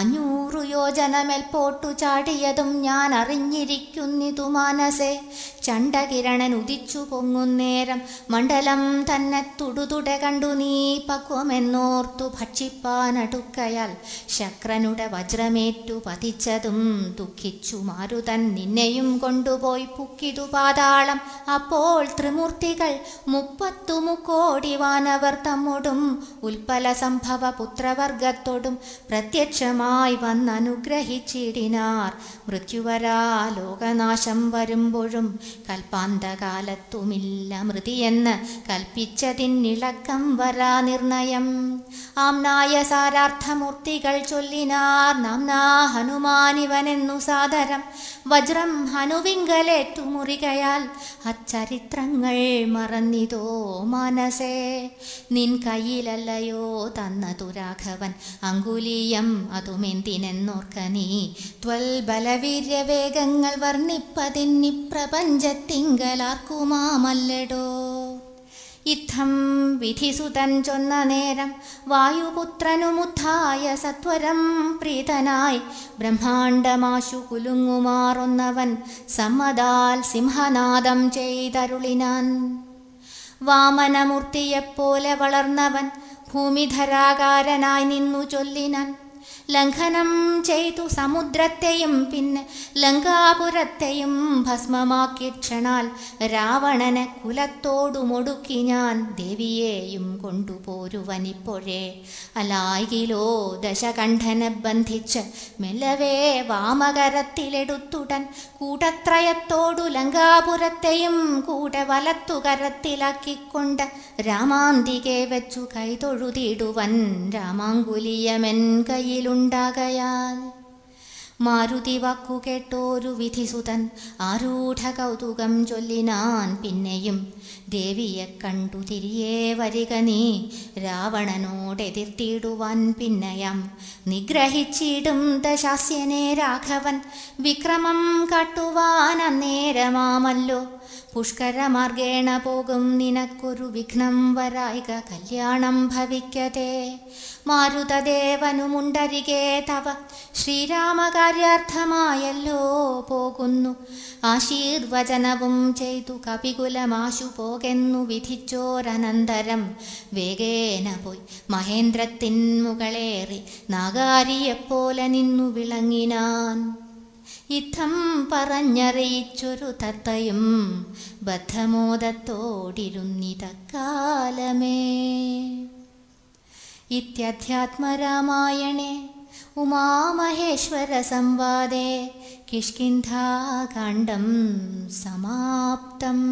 അഞ്ഞൂറു യോജനമെൽപോട്ടു ചാടിയതും ഞാൻ അറിഞ്ഞിരിക്കുന്നിതു മാനസേ ചണ്ടകിരണൻ ഉദിച്ചു പൊങ്ങുന്നേരം മണ്ഡലം തന്നെ തുടുതുട കണ്ടു നീ പക്വമെന്നോർത്തു അടുക്കയാൽ ശക്രനുടെ വജ്രമേറ്റു പതിച്ചതും ദുഃഖിച്ചു മാരുതൻ നിന്നെയും കൊണ്ടുപോയി പുക്കിതു പാതാളം അപ്പോൾ ത്രിമൂർത്തികൾ മുപ്പത്തു മുക്കോടി വാനവർ തമ്മോടും ഉൽപ്പല സംഭവ പുത്രവർഗത്തോടും പ്രത്യക്ഷമായി വന്നനുഗ്രഹിച്ചിടിനാർ മൃത്യുവരാ ലോകനാശം വരുമ്പോഴും കൽപ്പാന്തകാലത്തുമില്ല മൃതിയെന്ന് കൽപ്പിച്ചതിന്നിളക്കം വരാ നിർണയം ആംനായ സാരാർത്ഥമൂർത്തികൾ ചൊല്ലിനാർ നാം നാ ഹനുമാനിവനെന്നു സാദരം വജ്രം ഹനുവിങ്കലേറ്റു മുറികയാൽ അച്ചരിത്രങ്ങൾ മറന്നിതോ മനസേ നിൻ കയ്യിലല്ലയോ തന്നതു രാഘവൻ അങ്കുലീയം അതുമെന്തിനെന്നോർക്ക നീ ത്വൽബലവീര്യവേഗങ്ങൾ വർണ്ണിപ്പതിന്നി പ്രപഞ്ചത്തിങ്കലാക്കുമാമല്ലടോ ഇത്തം വിധിസുതൻ ചൊന്ന നേരം വായുപുത്രനുമുദ്ധായ സത്വരം പ്രീതനായി ബ്രഹ്മാണ്ടമാശു കുലുങ്ങുമാറുന്നവൻ സമ്മതാൽ സിംഹനാദം ചെയ്തരുളിനാൻ വാമനമൂർത്തിയെപ്പോലെ വളർന്നവൻ ഭൂമിധരാകാരനായി നിന്നു ചൊല്ലിനാൻ ലംഘനം ചെയ്തു സമുദ്രത്തെയും പിന്നെ ലങ്കാപുരത്തെയും ഭസ്മമാക്കിയ ക്ഷണാൽ രാവണനെ കുലത്തോടുമൊടുക്കി ഞാൻ ദേവിയെയും കൊണ്ടുപോരുവനിപ്പോഴേ അലായിലോ ദശകണ്ഠനെ ബന്ധിച്ച് മെല്ലവേ വാമകരത്തിലെടുത്തുടൻ കൂടത്രയത്തോടു ലങ്കാപുരത്തെയും കൂടെ വലത്തുകരത്തിലാക്കിക്കൊണ്ട് രാമാന്തികെ വെച്ചു കൈതൊഴുതിടുവൻ രാമാങ്കുലിയമെൻ കയ്യിലുണ്ട് ഉണ്ടാകയാൽ മാരുതി വാക്കുകേട്ടോരു വിധിസുതൻ ആരൂഢ കൗതുകം ചൊല്ലിനാൻ പിന്നെയും ദേവിയെ കണ്ടു തിരിയേ വരിക നീ രാവണനോടെതിർത്തിടുവാൻ പിന്നയം നിഗ്രഹിച്ചിടും ദശാസ്യനെ രാഘവൻ വിക്രമം കാട്ടുവാൻ അന്നേരമാമല്ലോ പുഷ്കരമാർഗേണ പോകും നിനക്കൊരു വിഘ്നം വരായിക കല്യാണം ഭവിക്കതേ മാരുതദേവനുമുണ്ടരികെ തവ ശ്രീരാമകാര്യാർത്ഥമായല്ലോ പോകുന്നു ആശീർവചനവും ചെയ്തു കപികുലമാശു പോകെന്നു വിധിച്ചോരനന്തരം വേഗേന പോയി മഹേന്ദ്രത്തിന്മുകളേറി നാഗാരിയെപ്പോലെ നിന്നു വിളങ്ങിനാൻ इत्थं परीचुरु तत्तयं बद्धमोदत्तोडिरुन् तकालमे इत्यध्यात्मरामायणे उमामहेश्वरसंवादे किष्किन्धाकाण्डं समाप्तम्